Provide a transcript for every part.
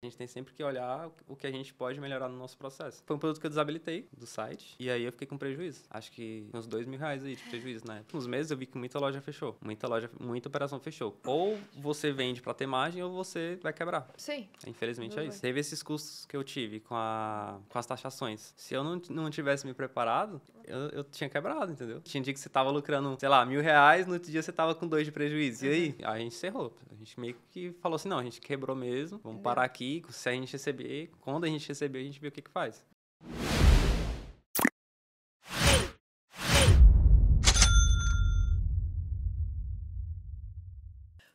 A gente tem sempre que olhar o que a gente pode melhorar no nosso processo. Foi um produto que eu desabilitei do site e aí eu fiquei com prejuízo. Acho que uns dois mil reais aí de prejuízo, né? Nos meses eu vi que muita loja fechou, muita loja, muita operação fechou. Ou você vende para ter margem ou você vai quebrar. Sim. Infelizmente é isso. Teve esses custos que eu tive com, a, com as taxações. Se eu não, não tivesse me preparado, eu, eu tinha quebrado, entendeu? Tinha dia que você tava lucrando, sei lá, mil reais, no outro dia você tava com dois de prejuízo. E uhum. aí? A gente cerrou. A gente meio que falou assim, não, a gente quebrou mesmo, vamos uhum. parar aqui, se a gente receber, quando a gente receber, a gente vê o que que faz.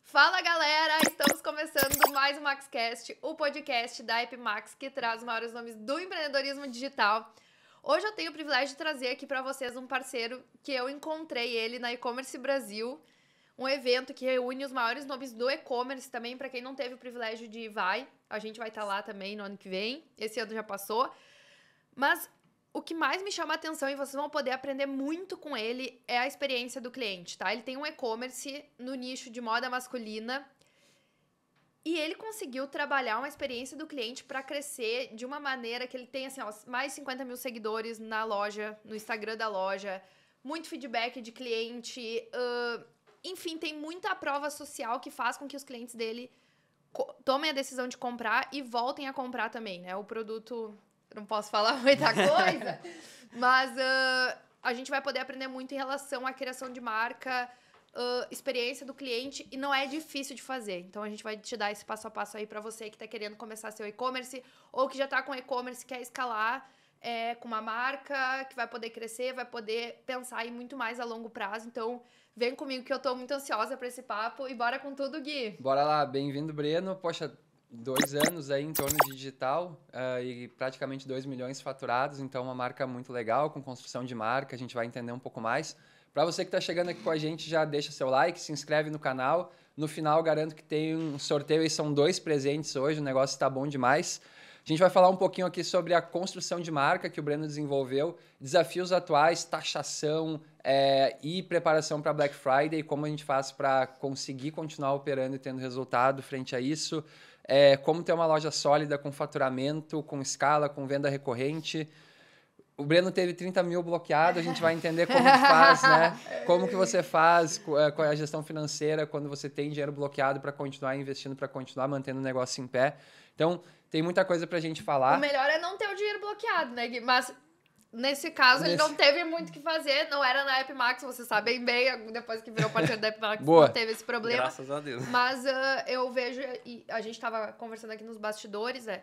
Fala galera, estamos começando mais o MaxCast, o podcast da Epimax que traz os maiores nomes do empreendedorismo digital. Hoje eu tenho o privilégio de trazer aqui para vocês um parceiro que eu encontrei ele na E-commerce Brasil, um evento que reúne os maiores nomes do e-commerce também, para quem não teve o privilégio de ir, vai. A gente vai estar tá lá também no ano que vem. Esse ano já passou. Mas o que mais me chama a atenção e vocês vão poder aprender muito com ele é a experiência do cliente, tá? Ele tem um e-commerce no nicho de moda masculina e ele conseguiu trabalhar uma experiência do cliente para crescer de uma maneira que ele tem, assim, ó, mais 50 mil seguidores na loja, no Instagram da loja, muito feedback de cliente. Uh, enfim, tem muita prova social que faz com que os clientes dele tomem a decisão de comprar e voltem a comprar também, né? O produto. Não posso falar muita coisa, mas uh, a gente vai poder aprender muito em relação à criação de marca uh, experiência do cliente e não é difícil de fazer. Então a gente vai te dar esse passo a passo aí para você que está querendo começar seu e-commerce ou que já está com e-commerce quer escalar é, com uma marca que vai poder crescer, vai poder pensar em muito mais a longo prazo. Então vem comigo que eu estou muito ansiosa para esse papo e bora com tudo, Gui. Bora lá, bem-vindo, Breno. Poxa, dois anos aí em torno de digital uh, e praticamente 2 milhões faturados, então uma marca muito legal, com construção de marca, a gente vai entender um pouco mais. Para você que está chegando aqui com a gente, já deixa seu like, se inscreve no canal. No final, garanto que tem um sorteio e são dois presentes hoje, o negócio está bom demais. A gente vai falar um pouquinho aqui sobre a construção de marca que o Breno desenvolveu, desafios atuais, taxação é, e preparação para Black Friday, como a gente faz para conseguir continuar operando e tendo resultado frente a isso, é, como ter uma loja sólida com faturamento, com escala, com venda recorrente o Breno teve 30 mil bloqueado, a gente vai entender como que faz, né? Como que você faz com é, é a gestão financeira quando você tem dinheiro bloqueado para continuar investindo, para continuar mantendo o negócio em pé. Então, tem muita coisa para a gente falar. O melhor é não ter o dinheiro bloqueado, né, Gui? Mas nesse caso nesse... ele não teve muito o que fazer, não era na AppMax, vocês sabem bem, depois que virou parceiro da AppMax não teve esse problema. Graças a Deus. Mas uh, eu vejo, e a gente estava conversando aqui nos bastidores, né?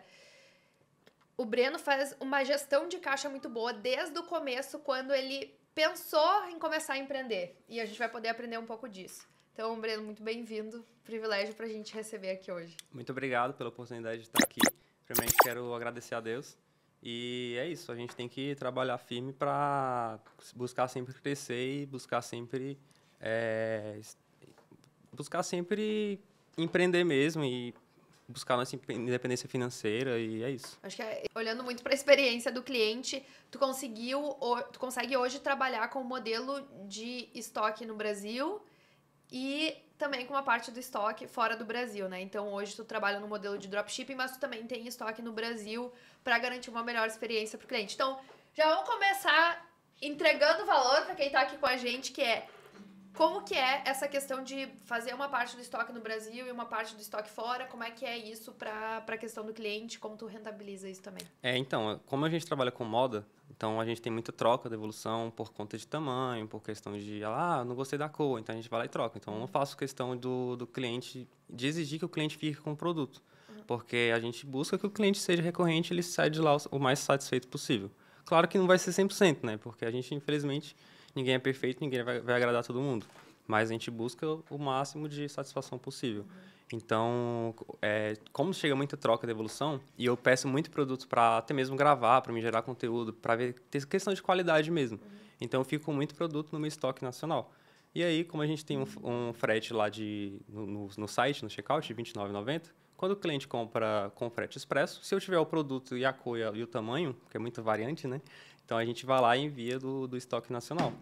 o Breno faz uma gestão de caixa muito boa desde o começo, quando ele pensou em começar a empreender. E a gente vai poder aprender um pouco disso. Então, Breno, muito bem-vindo. Privilégio para a gente receber aqui hoje. Muito obrigado pela oportunidade de estar aqui. Primeiramente, quero agradecer a Deus. E é isso, a gente tem que trabalhar firme para buscar sempre crescer e buscar sempre. É, buscar sempre empreender mesmo e buscar nossa independência financeira e é isso. Acho que é, olhando muito para a experiência do cliente, tu conseguiu, tu consegue hoje trabalhar com o modelo de estoque no Brasil e também com uma parte do estoque fora do Brasil, né? Então hoje tu trabalha no modelo de dropshipping, mas tu também tem estoque no Brasil para garantir uma melhor experiência para o cliente. Então, já vamos começar entregando valor para quem está aqui com a gente, que é como que é essa questão de fazer uma parte do estoque no Brasil e uma parte do estoque fora? Como é que é isso para a questão do cliente? Como tu rentabiliza isso também? É, então, como a gente trabalha com moda, então a gente tem muita troca de evolução por conta de tamanho, por questão de, ah, não gostei da cor, então a gente vai lá e troca. Então, eu não uhum. faço questão do, do cliente, de exigir que o cliente fique com o produto, uhum. porque a gente busca que o cliente seja recorrente e ele saia de lá o mais satisfeito possível. Claro que não vai ser 100%, né? Porque a gente, infelizmente Ninguém é perfeito, ninguém vai, vai agradar todo mundo. Mas a gente busca o máximo de satisfação possível. Então, é, como chega muita troca de evolução, e eu peço muito produto para até mesmo gravar, para me gerar conteúdo, para ver ter questão de qualidade mesmo. Então, eu fico com muito produto no meu estoque nacional. E aí, como a gente tem um, um frete lá de, no, no, no site, no checkout, de 29,90, quando o cliente compra com frete expresso, se eu tiver o produto e a cor e o tamanho, que é muito variante, né? Então a gente vai lá e envia do, do estoque nacional.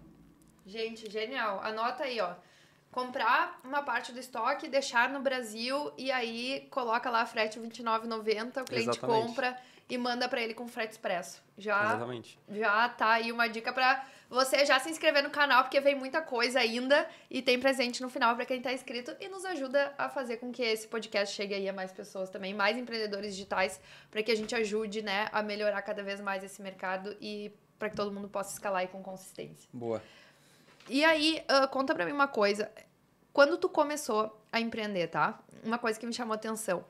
Gente, genial. Anota aí, ó. Comprar uma parte do estoque, deixar no Brasil e aí coloca lá frete 29,90, o cliente Exatamente. compra e manda para ele com frete expresso. Já Exatamente. já tá aí uma dica para você já se inscrever no canal, porque vem muita coisa ainda e tem presente no final para quem tá inscrito e nos ajuda a fazer com que esse podcast chegue aí a mais pessoas também, mais empreendedores digitais, para que a gente ajude, né, a melhorar cada vez mais esse mercado e para que todo mundo possa escalar aí com consistência. Boa. E aí, uh, conta pra mim uma coisa. Quando tu começou a empreender, tá? Uma coisa que me chamou atenção.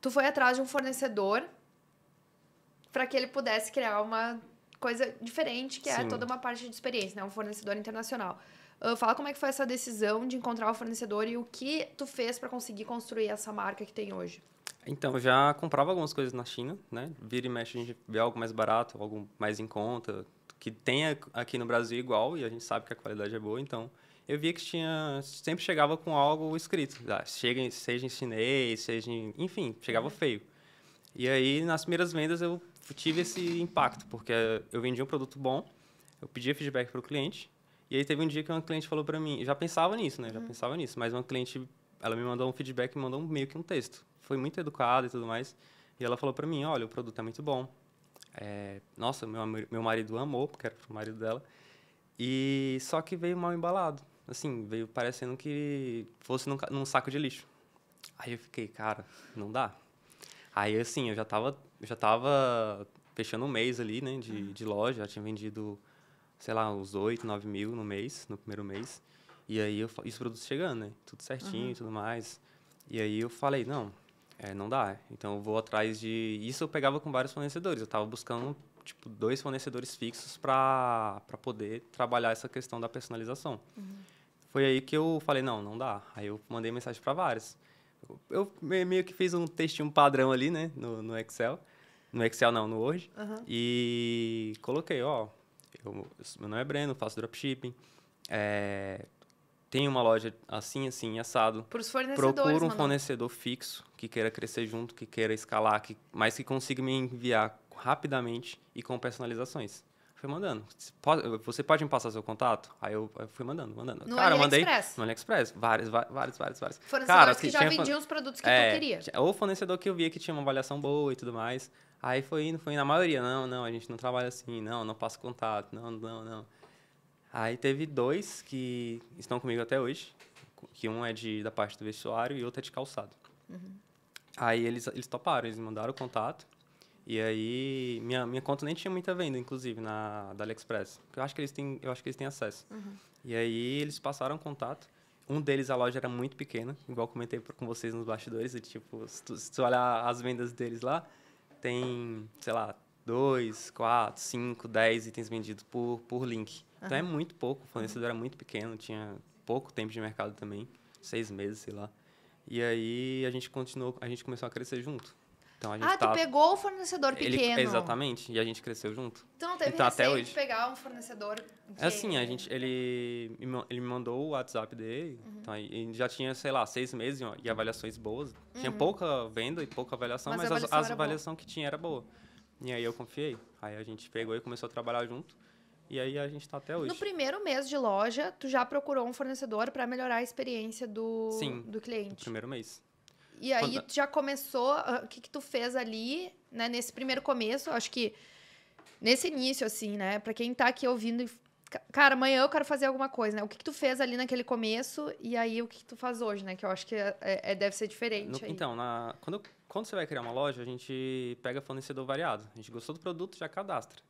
Tu foi atrás de um fornecedor para que ele pudesse criar uma coisa diferente, que é toda uma parte de experiência, né? Um fornecedor internacional. Uh, fala como é que foi essa decisão de encontrar o fornecedor e o que tu fez para conseguir construir essa marca que tem hoje. Então, eu já comprava algumas coisas na China, né? Vira e mexe, a gente vê algo mais barato, algo mais em conta, que tenha aqui no Brasil igual, e a gente sabe que a qualidade é boa, então eu via que tinha sempre chegava com algo escrito, ah, chega, seja em chinês, seja em, enfim, chegava uhum. feio. E aí nas primeiras vendas eu tive esse impacto, porque eu vendi um produto bom, eu pedi feedback para o cliente, e aí teve um dia que uma cliente falou para mim, já pensava nisso, né? Já uhum. pensava nisso, mas uma cliente, ela me mandou um feedback, me mandou meio que um texto. Foi muito educada e tudo mais, e ela falou para mim, olha, o produto é muito bom. É, nossa, meu meu marido amou, porque era o marido dela. E só que veio mal embalado, assim, veio parecendo que fosse num, num saco de lixo. Aí eu fiquei, cara, não dá. Aí, assim, eu já tava, já tava fechando um mês ali, né, de, uhum. de loja, já tinha vendido, sei lá, uns 8, 9 mil no mês, no primeiro mês. E aí, eu, produtos chegando, né, tudo certinho e uhum. tudo mais. E aí eu falei, não, é, não dá. Então eu vou atrás de. Isso eu pegava com vários fornecedores. Eu tava buscando, tipo, dois fornecedores fixos para poder trabalhar essa questão da personalização. Uhum. Foi aí que eu falei, não, não dá. Aí eu mandei mensagem para vários eu meio que fiz um textinho padrão ali, né? No, no Excel. No Excel não, no Word. Uhum. E coloquei, ó, eu, meu nome é Breno, faço dropshipping. É, tem uma loja assim, assim, assado. Para os fornecedores. Procura um mano. fornecedor fixo que queira crescer junto, que queira escalar, que, mas que consiga me enviar rapidamente e com personalizações fui mandando. Você pode me passar seu contato? Aí eu, fui mandando, mandando. No cara, mandei no AliExpress. Vários, vários, vários, vários. Fornecedores cara, que, que assim, já vendiam os produtos que é, tu queria. Ou fornecedor que eu via que tinha uma avaliação boa e tudo mais. Aí foi indo, foi indo. A maioria, não, não, a gente não trabalha assim, não, não passa contato, não, não, não. Aí teve dois que estão comigo até hoje, que um é de, da parte do vestuário e outro é de calçado. Uhum. Aí eles, eles toparam, eles mandaram o contato. E aí, minha, minha conta nem tinha muita venda, inclusive, na da AliExpress. Eu acho que eles têm, eu acho que eles têm acesso. Uhum. E aí, eles passaram contato. Um deles, a loja era muito pequena, igual comentei com vocês nos bastidores. E, tipo, se tu, se tu olhar as vendas deles lá, tem, sei lá, 2, 4, 5, 10 itens vendidos por, por link. Uhum. Então é muito pouco. O fornecedor uhum. era muito pequeno, tinha pouco tempo de mercado também seis meses, sei lá. E aí a gente continuou, a gente começou a crescer junto. Então a gente ah, tá... tu pegou o fornecedor pequeno. Ele, exatamente, e a gente cresceu junto. Tu não teve então, até hoje. de pegar um fornecedor É assim, a gente, ele, ele me mandou o WhatsApp dele, uhum. então ele já tinha, sei lá, seis meses e uhum. avaliações boas. Uhum. Tinha pouca venda e pouca avaliação, mas, mas a avaliação as, as avaliações que tinha era boa. E aí eu confiei. Aí a gente pegou e começou a trabalhar junto. E aí a gente tá até hoje. No primeiro mês de loja, tu já procurou um fornecedor para melhorar a experiência do, Sim, do cliente? Sim, primeiro mês. E aí Quando... já começou, ah, o que, que tu fez ali, né, nesse primeiro começo, acho que nesse início, assim, né, para quem tá aqui ouvindo, cara, amanhã eu quero fazer alguma coisa, né, o que, que tu fez ali naquele começo e aí o que, que tu faz hoje, né, que eu acho que é, é, é deve ser diferente. No, então, na, quando, quando você vai criar uma loja, a gente pega fornecedor variado, a gente gostou do produto, já cadastra.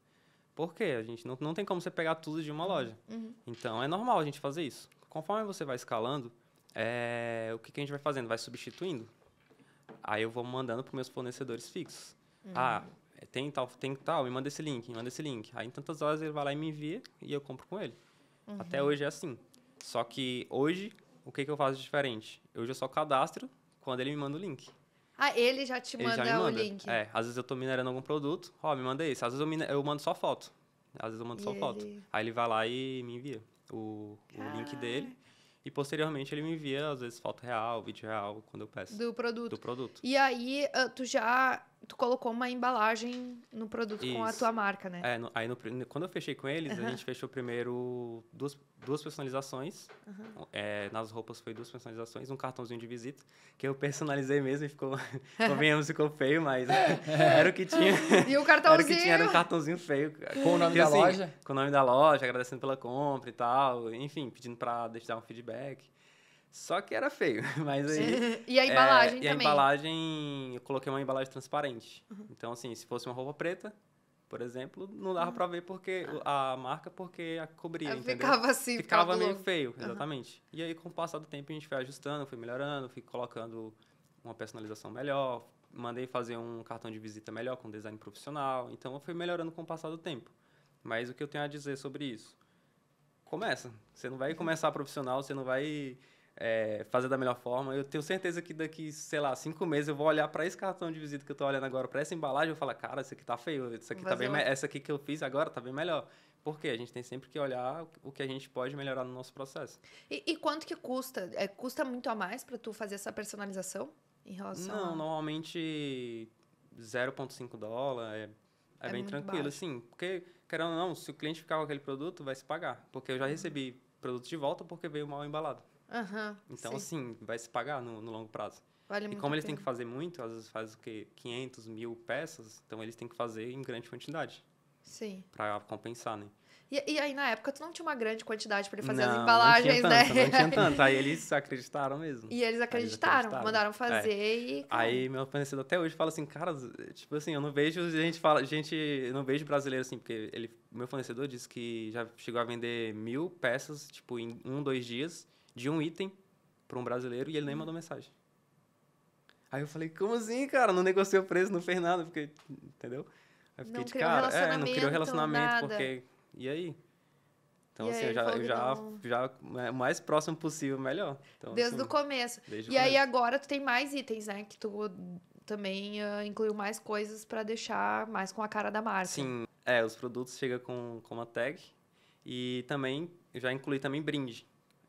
Por quê? A gente não, não tem como você pegar tudo de uma uhum. loja. Uhum. Então, é normal a gente fazer isso. Conforme você vai escalando, é, o que, que, a gente vai fazendo? Vai substituindo? Aí eu vou mandando para meus fornecedores fixos. Uhum. Ah, é, tem tal, tem tal, me manda esse link, me manda esse link. Aí em tantas horas ele vai lá e me envia e eu compro com ele. Uhum. Até hoje é assim. Só que hoje, o que, que eu faço diferente? Hoje eu só cadastro quando ele me manda o link. Ah, ele já te ele manda, já manda, o link. É, às vezes eu estou minerando algum produto, ó, me manda esse. Às vezes eu, eu, mando só foto. Às vezes eu mando e só ele... foto. Aí ele vai lá e me envia o, o link dele. E posteriormente ele me envia, às vezes, foto real, vídeo real, quando eu peço. Do produto. Do produto. E aí, ah, tu já tu colocou uma embalagem no produto Isso. com a tua marca, né? É, no, aí no, quando eu fechei com eles, a gente fechou primeiro duas, duas personalizações. É, nas roupas foi duas personalizações, um cartãozinho de visita, que eu personalizei mesmo e ficou, convenhamos, ficou feio, mas era o que tinha. E o cartãozinho? Era o que tinha, era um cartãozinho feio. Com o nome da assim, loja? Com o nome da loja, agradecendo pela compra e tal, enfim, pedindo para deixar um feedback. Só que era feio, mas aí... e a embalagem é, também. E a embalagem, eu coloquei uma embalagem transparente. Uhum. Então, assim, se fosse uma roupa preta, por exemplo, não dava uhum. pra ver porque ah. a marca, porque a cobria, eu entendeu? Ficava assim, ficava... meio feio, uhum. exatamente. Uhum. E aí, com o passar do tempo, a gente foi ajustando, foi melhorando, fui colocando uma personalização melhor, mandei fazer um cartão de visita melhor, com design profissional. Então, eu fui melhorando com o passar do tempo. Mas o que eu tenho a dizer sobre isso? Começa. Você não vai uhum. começar profissional, você não vai é, fazer da melhor forma. Eu tenho certeza que daqui, sei lá, cinco meses eu vou olhar para esse cartão de visita que eu estou olhando agora, para essa embalagem, eu vou falar, cara, isso aqui tá feio, isso aqui tá bem, essa aqui que eu fiz agora tá bem melhor. Porque a gente tem sempre que olhar o que a gente pode melhorar no nosso processo. E, e quanto que custa? É, custa muito a mais para tu fazer essa personalização em relação? Não, a... normalmente 0,5 dólar é, é, é bem tranquilo, baixo. assim. Porque, querendo ou não, se o cliente ficar com aquele produto, vai se pagar. Porque eu já uhum. recebi produto de volta porque veio mal embalado. Uhum, então, sim. assim, vai se pagar no, no longo prazo. Vale e como eles têm que fazer muito, às vezes faz o quê? 500 mil peças, então eles têm que fazer em grande quantidade. Sim. Pra compensar, né? E, e aí, na época, tu não tinha uma grande quantidade para ele fazer não, as embalagens, não tinha tanto, né? Não tinha tanto. Aí eles acreditaram mesmo. E eles acreditaram, eles acreditaram. mandaram fazer é. e. Aí meu fornecedor até hoje fala assim, cara, tipo assim, eu não vejo gente fala, gente, eu não vejo brasileiro assim, porque ele, meu fornecedor disse que já chegou a vender mil peças, tipo, em um, dois dias de um item para um brasileiro e ele nem mandou mensagem. Aí eu falei, como assim, cara? Não negociou preso preço, não fez nada, porque, entendeu? Aí fiquei não de cara, é, não criou relacionamento, nada. porque. E aí? Então, e assim, aí, eu já, já, já, né, o mais próximo possível, melhor. Então, desde assim, o começo. Desde e o aí agora tu tem mais itens, né? Que tu também uh, incluiu mais coisas para deixar mais com a cara da marca. Sim, é, os produtos chegam com, com uma tag. E também, já incluí também brinde.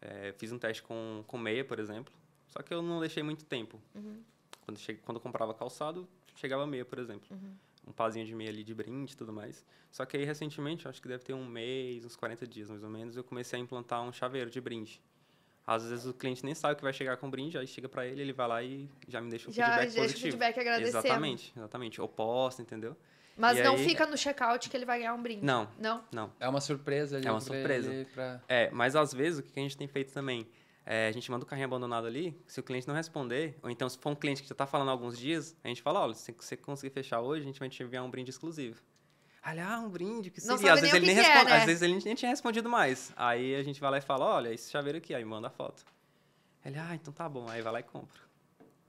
É, fiz um teste com, com meia, por exemplo, só que eu não deixei muito tempo. Uhum. Quando, che... Quando eu comprava calçado, chegava meia, por exemplo. Uhum. Um pazinho de meia ali de brinde e tudo mais. Só que aí, recentemente, acho que deve ter um mês, uns 40 dias mais ou menos, eu comecei a implantar um chaveiro de brinde. Às vezes o cliente nem sabe que vai chegar com brinde, aí chega para ele, ele vai lá e já me deixa um já, feedback já positivo. Já feedback agradecendo. Exatamente, exatamente. Ou entendeu? Mas e não aí... fica no check-out que ele vai ganhar um brinde. Não. Não? Não. É uma surpresa ali. É uma surpresa. Pra... É, mas às vezes o que a gente tem feito também. É, a gente manda o carrinho abandonado ali, se o cliente não responder, ou então se for um cliente que já está falando há alguns dias, a gente fala, olha, se você conseguir fechar hoje, a gente vai te enviar um brinde exclusivo. ah, um brinde, que seria? Às vezes, ele nem é, responde, às né? vezes ele nem tinha respondido mais. Aí a gente vai lá e fala, olha, esse chaveiro aqui, aí manda a foto. Ele, ah, então tá bom, aí vai lá e compra.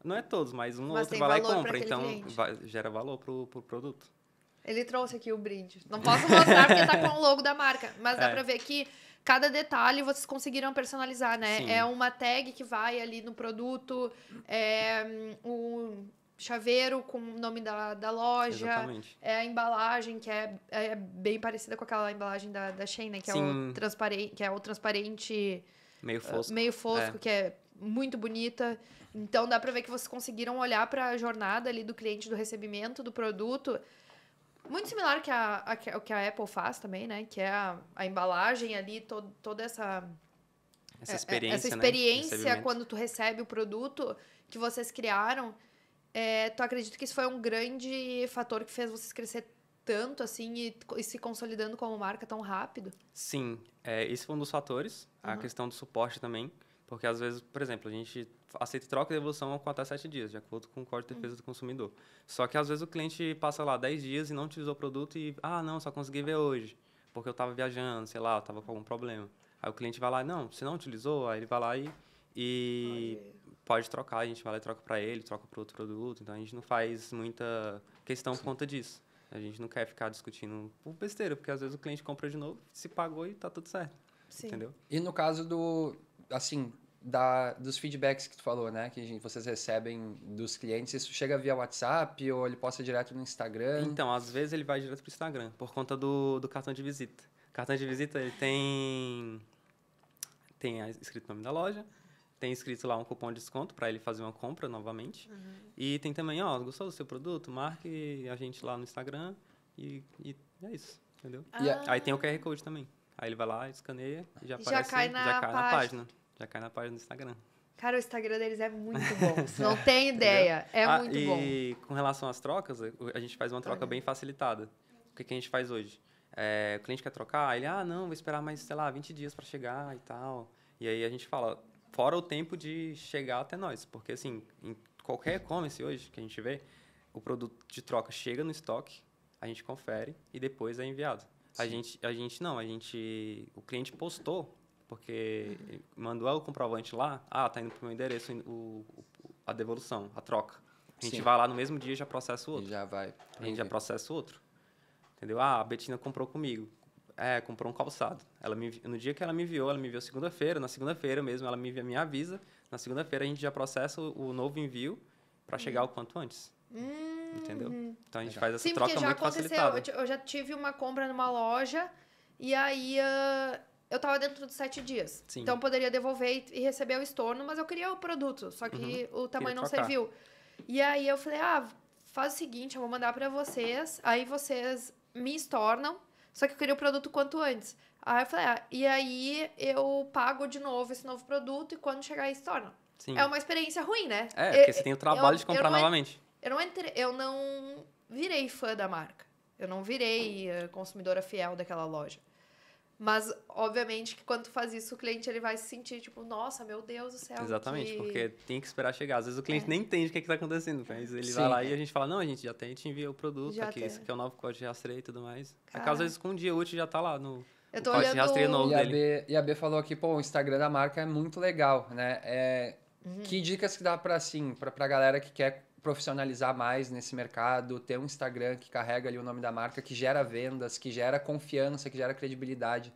Não é todos, mas um ou outro vai lá e compra, então vai, gera valor pro, pro produto. Ele trouxe aqui o brinde. Não posso mostrar porque tá com o logo da marca, mas dá é. pra ver que cada detalhe vocês conseguiram personalizar, né? Sim. É uma tag que vai ali no produto, é um chaveiro com o nome da, da loja, Exatamente. é a embalagem que é, é bem parecida com aquela embalagem da, da Shein, né? Que é, o transparente, que é o transparente... Meio ah, fosco. meio fosco, é. que é muito bonita. Então dá pra ver que vocês conseguiram olhar para a jornada ali do cliente, do recebimento do produto muito similar que a, a, o que a Apple faz também, né? Que é a, a embalagem ali, to, toda essa... Essa é, é, experiência, Essa né, experiência né? quando tu recebe o produto que vocês criaram. É, tu acredita que isso foi um grande fator que fez vocês crescer tanto, assim, e, e se consolidando como marca tão rápido? Sim. É, esse foi um dos fatores. Uhum. A questão do suporte também. Porque às vezes, por exemplo, a gente aceito troca e devolução com contar sete dias, de acordo com o Código de Defesa do Consumidor. Só que às vezes o cliente passa lá dez dias e não utilizou o produto e, ah, não, só consegui ver hoje, porque eu estava viajando, sei lá, estava com algum problema. Aí o cliente vai lá, não, você não utilizou, aí ele vai lá e, e pode. pode trocar, a gente vai lá e troca para ele, troca para outro produto, então a gente não faz muita questão Sim. por conta disso. A gente não quer ficar discutindo por besteira, porque às vezes o cliente compra de novo, se pagou e está tudo certo. Sim. Entendeu? E no caso do, assim, da, dos feedbacks que tu falou, né? Que gente, vocês recebem dos clientes, isso chega via WhatsApp ou ele posta direto no Instagram? Então, às vezes ele vai direto pro Instagram, por conta do, do cartão de visita. O cartão de visita, ele tem... Tem ah, escrito o nome da loja, tem escrito lá um cupom de desconto para ele fazer uma compra novamente. Uhum. E tem também, ó, gostou do seu produto? Marque a gente lá no Instagram e, e é isso, entendeu? Ah. Aí tem o QR Code também. Aí ele vai lá, escaneia e já, já aparece, cai já cai página. na página já cai na página do Instagram. Cara, o Instagram deles é muito bom. não tem ideia. é ah, muito e bom. E com relação às trocas, a gente faz uma troca bem facilitada. O que, que a gente faz hoje? É, o cliente quer trocar, ele, ah, não, vou esperar mais, sei lá, 20 dias para chegar e tal. E aí a gente fala, fora o tempo de chegar até nós. Porque, assim, em qualquer e-commerce hoje que a gente vê, o produto de troca chega no estoque, a gente confere e depois é enviado. A gente, a gente não, a gente. O cliente postou porque uhum. mandou o comprovante lá, ah, tá indo pro meu endereço o, o a devolução, a troca. A gente Sim. vai lá no mesmo dia e já processa o outro. já vai. A gente já processa o outro. Entendeu? Ah, a Betina comprou comigo. É, comprou um calçado. Ela me, no dia que ela me enviou, ela me enviou segunda-feira, na segunda-feira mesmo, ela me, me avisa. Na segunda-feira a gente já processa o, o novo envio para chegar o quanto antes. Hum. Entendeu? Então a gente faz essa Sim, troca já muito aconteceu. facilitada. Eu já tive uma compra numa loja e aí uh, eu tava dentro dos sete dias. Sim. Então eu poderia devolver e receber o estorno, mas eu queria o produto, só que uhum. o tamanho não serviu. E aí eu falei, ah, faz o seguinte, eu vou mandar para vocês, aí vocês me estornam, só que eu queria o produto quanto antes. Aí eu falei, ah, e aí eu pago de novo esse novo produto e quando chegar estorna. É uma experiência ruim, né? É, porque eu, você tem o trabalho eu, de comprar eu não, novamente. Eu não, entre, eu não virei fã da marca. Eu não virei eh, consumidora fiel daquela loja. Mas, obviamente, que quando tu faz isso, o cliente ele vai se sentir, tipo, nossa, meu Deus do céu. Exatamente, que... porque tem que esperar chegar. Às vezes o cliente é. nem entende o que é está acontecendo, mas ele Sim. vai lá e a gente fala, não, a gente já tem, a gente envia o produto, já aqui, tem. esse aqui é o novo código de rastreio e tudo mais. É Cara. Às vezes com um dia útil já tá lá no... Eu tô Rastreio novo e, a B, e a B falou aqui, pô, o Instagram da marca é muito legal, né? É... Uhum. Que dicas que dá para assim, para galera que quer profissionalizar mais nesse mercado, ter um Instagram que carrega ali o nome da marca, que gera vendas, que gera confiança, que gera credibilidade.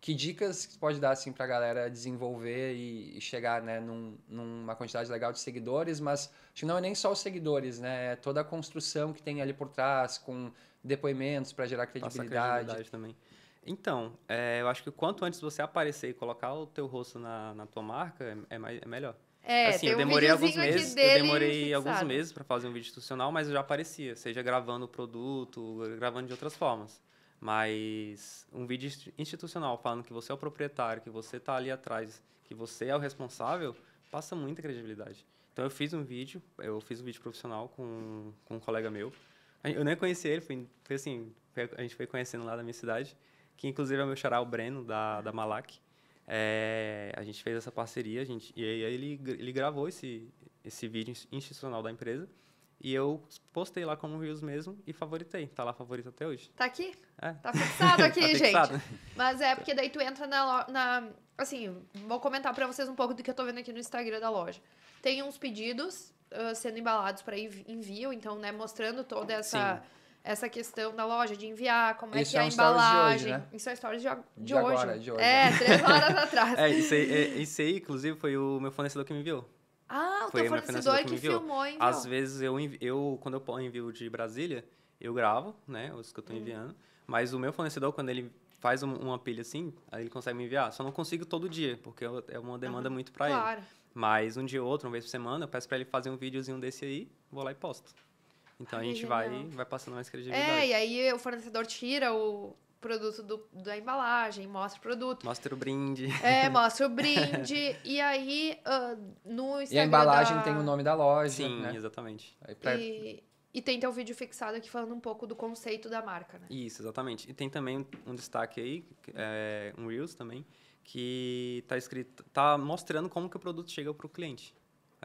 Que dicas que pode dar assim para a galera desenvolver e, e chegar né, num, numa quantidade legal de seguidores, mas acho que não é nem só os seguidores, né? É toda a construção que tem ali por trás, com depoimentos para gerar credibilidade. credibilidade também. Então, é, eu acho que quanto antes você aparecer e colocar o teu rosto na, na tua marca, é, é, mais, é melhor. É, assim, eu demorei um alguns meses, eu demorei alguns meses para fazer um vídeo institucional, mas eu já aparecia, seja gravando o produto, gravando de outras formas. Mas um vídeo institucional falando que você é o proprietário, que você está ali atrás, que você é o responsável, passa muita credibilidade. Então eu fiz um vídeo, eu fiz um vídeo profissional com, com um colega meu. Eu nem conheci ele, foi, foi assim, a gente foi conhecendo lá da minha cidade, que inclusive é o meu xará, o Breno, da, da Malac. É, a gente fez essa parceria, a gente, e aí ele, ele gravou esse, esse vídeo institucional da empresa. E eu postei lá como Reels mesmo e favoritei. Tá lá favorito até hoje. Tá aqui? É. Tá fixado aqui, tá fixado. gente. Mas é porque daí tu entra na, na. Assim, vou comentar pra vocês um pouco do que eu tô vendo aqui no Instagram da loja. Tem uns pedidos uh, sendo embalados para envio, então, né, mostrando toda essa. Sim essa questão da loja, de enviar, como é isso é que é a é embalagem. Né? Isso é stories de, hoje de hoje. Agora, de hoje. É, né? três horas atrás. é, isso aí, é, isso aí, inclusive, foi o meu fornecedor que me enviou. Ah, o foi teu fornecedor é que, que filmou, enviou. Às vezes, eu, eu, quando eu envio de Brasília, eu gravo, né, os que eu estou hum. enviando. Mas o meu fornecedor, quando ele faz um, uma pilha assim, aí ele consegue me enviar. Só não consigo todo dia, porque é uma demanda uhum. muito para claro. ele. Mas um dia ou outro, uma vez por semana, eu peço para ele fazer um videozinho desse aí, vou lá e posto. Então Ai, a é gente vai, vai passando mais credibilidade. É, e aí o fornecedor tira o produto do, da embalagem, mostra o produto. Mostra o brinde. É, mostra o brinde. e aí uh, no Instagram. E a embalagem da... tem o nome da loja. Sim, né? exatamente. Aí, pra... e... E tem teu vídeo fixado aqui falando um pouco do conceito da marca, né? Isso, exatamente. E tem também um destaque aí, é, um Reels também, que tá escrito, tá mostrando como que o produto chega para o cliente.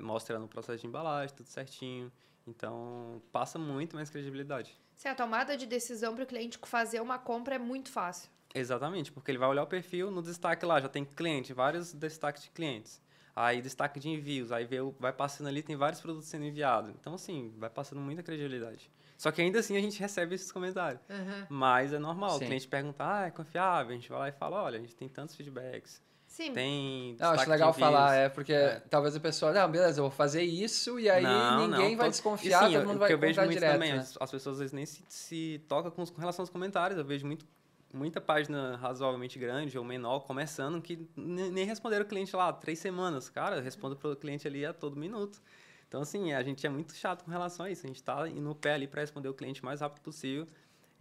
mostrando o processo de embalagem, tudo certinho. Então, passa muito mais credibilidade. Sim, a tomada de decisão para o cliente fazer uma compra é muito fácil. Exatamente, porque ele vai olhar o perfil no destaque lá, já tem cliente, vários destaques de clientes. Aí destaque de envios, aí vê, vai passando ali, tem vários produtos sendo enviados. Então, assim, vai passando muita credibilidade. Só que ainda assim a gente recebe esses comentários. Uhum. Mas é normal, Sim. o cliente pergunta, ah, é confiável? A gente vai lá e fala, olha, a gente tem tantos feedbacks, Sim. Tem. Não, acho legal falar, é, porque é. talvez a pessoa não, beleza, eu vou fazer isso e aí não, ninguém não, vai tô... desconfiar, sim, todo mundo vai eu vejo muito direto, também, né? as, as, pessoas às vezes nem se, se tocam com, com relação aos comentários, eu vejo muito muita página razoavelmente grande ou menor começando que nem responderam o cliente lá ah, três semanas. Cara, eu respondo para o cliente ali a todo minuto. Então, assim, a gente é muito chato com relação a isso. A gente está no pé ali para responder o cliente o mais rápido possível.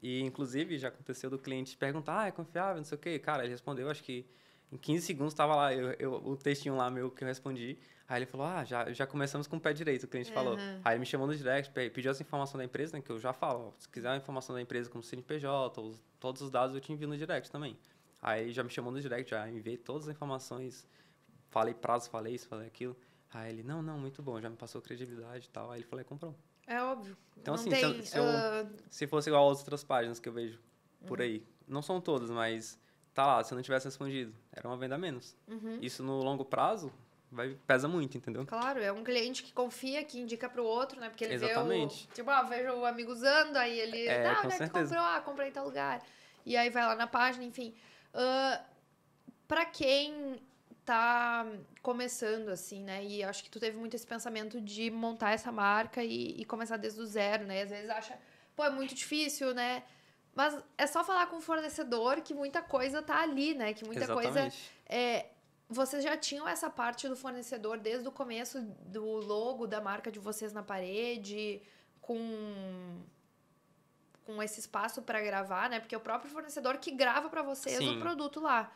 E, inclusive, já aconteceu do cliente perguntar, ah, é confiável, não sei o quê. Cara, ele respondeu, acho que em 15 segundos estava lá eu, eu, o textinho lá meu que eu respondi. Aí ele falou: Ah, já, já começamos com o pé direito, o cliente uhum. falou. Aí ele me chamou no direct, pediu essa informação da empresa, né, que eu já falo. Se quiser a informação da empresa, como CNPJ, os, todos os dados, eu te envio no direct também. Aí já me chamou no direct, já enviei todas as informações. Falei prazo, falei isso, falei aquilo. Aí ele: Não, não, muito bom, já me passou credibilidade e tal. Aí ele falou: é, Comprou. É óbvio. Então, assim, tem, se, se, eu, ah, se fosse igual a outras páginas que eu vejo por uhum. aí, não são todas, mas tá lá, se eu não tivesse respondido, era uma venda a menos. Uhum. Isso no longo prazo vai pesa muito, entendeu? Claro, é um cliente que confia, que indica para o outro, né? Porque ele Exatamente. vê o, tipo, ah, vejo o amigo usando, aí ele, é, ah, olha, é tu comprou, ah, comprei em tal lugar. E aí vai lá na página, enfim. Uh, ah, para quem tá começando, assim, né? E acho que tu teve muito esse pensamento de montar essa marca e, e começar desde o zero, né? E às vezes acha, pô, é muito difícil, né? Mas é só falar com o fornecedor que muita coisa tá ali, né? Que muita Exatamente. coisa. É, vocês já tinham essa parte do fornecedor desde o começo do logo da marca de vocês na parede, com com esse espaço para gravar, né? Porque é o próprio fornecedor que grava para vocês Sim. o produto lá.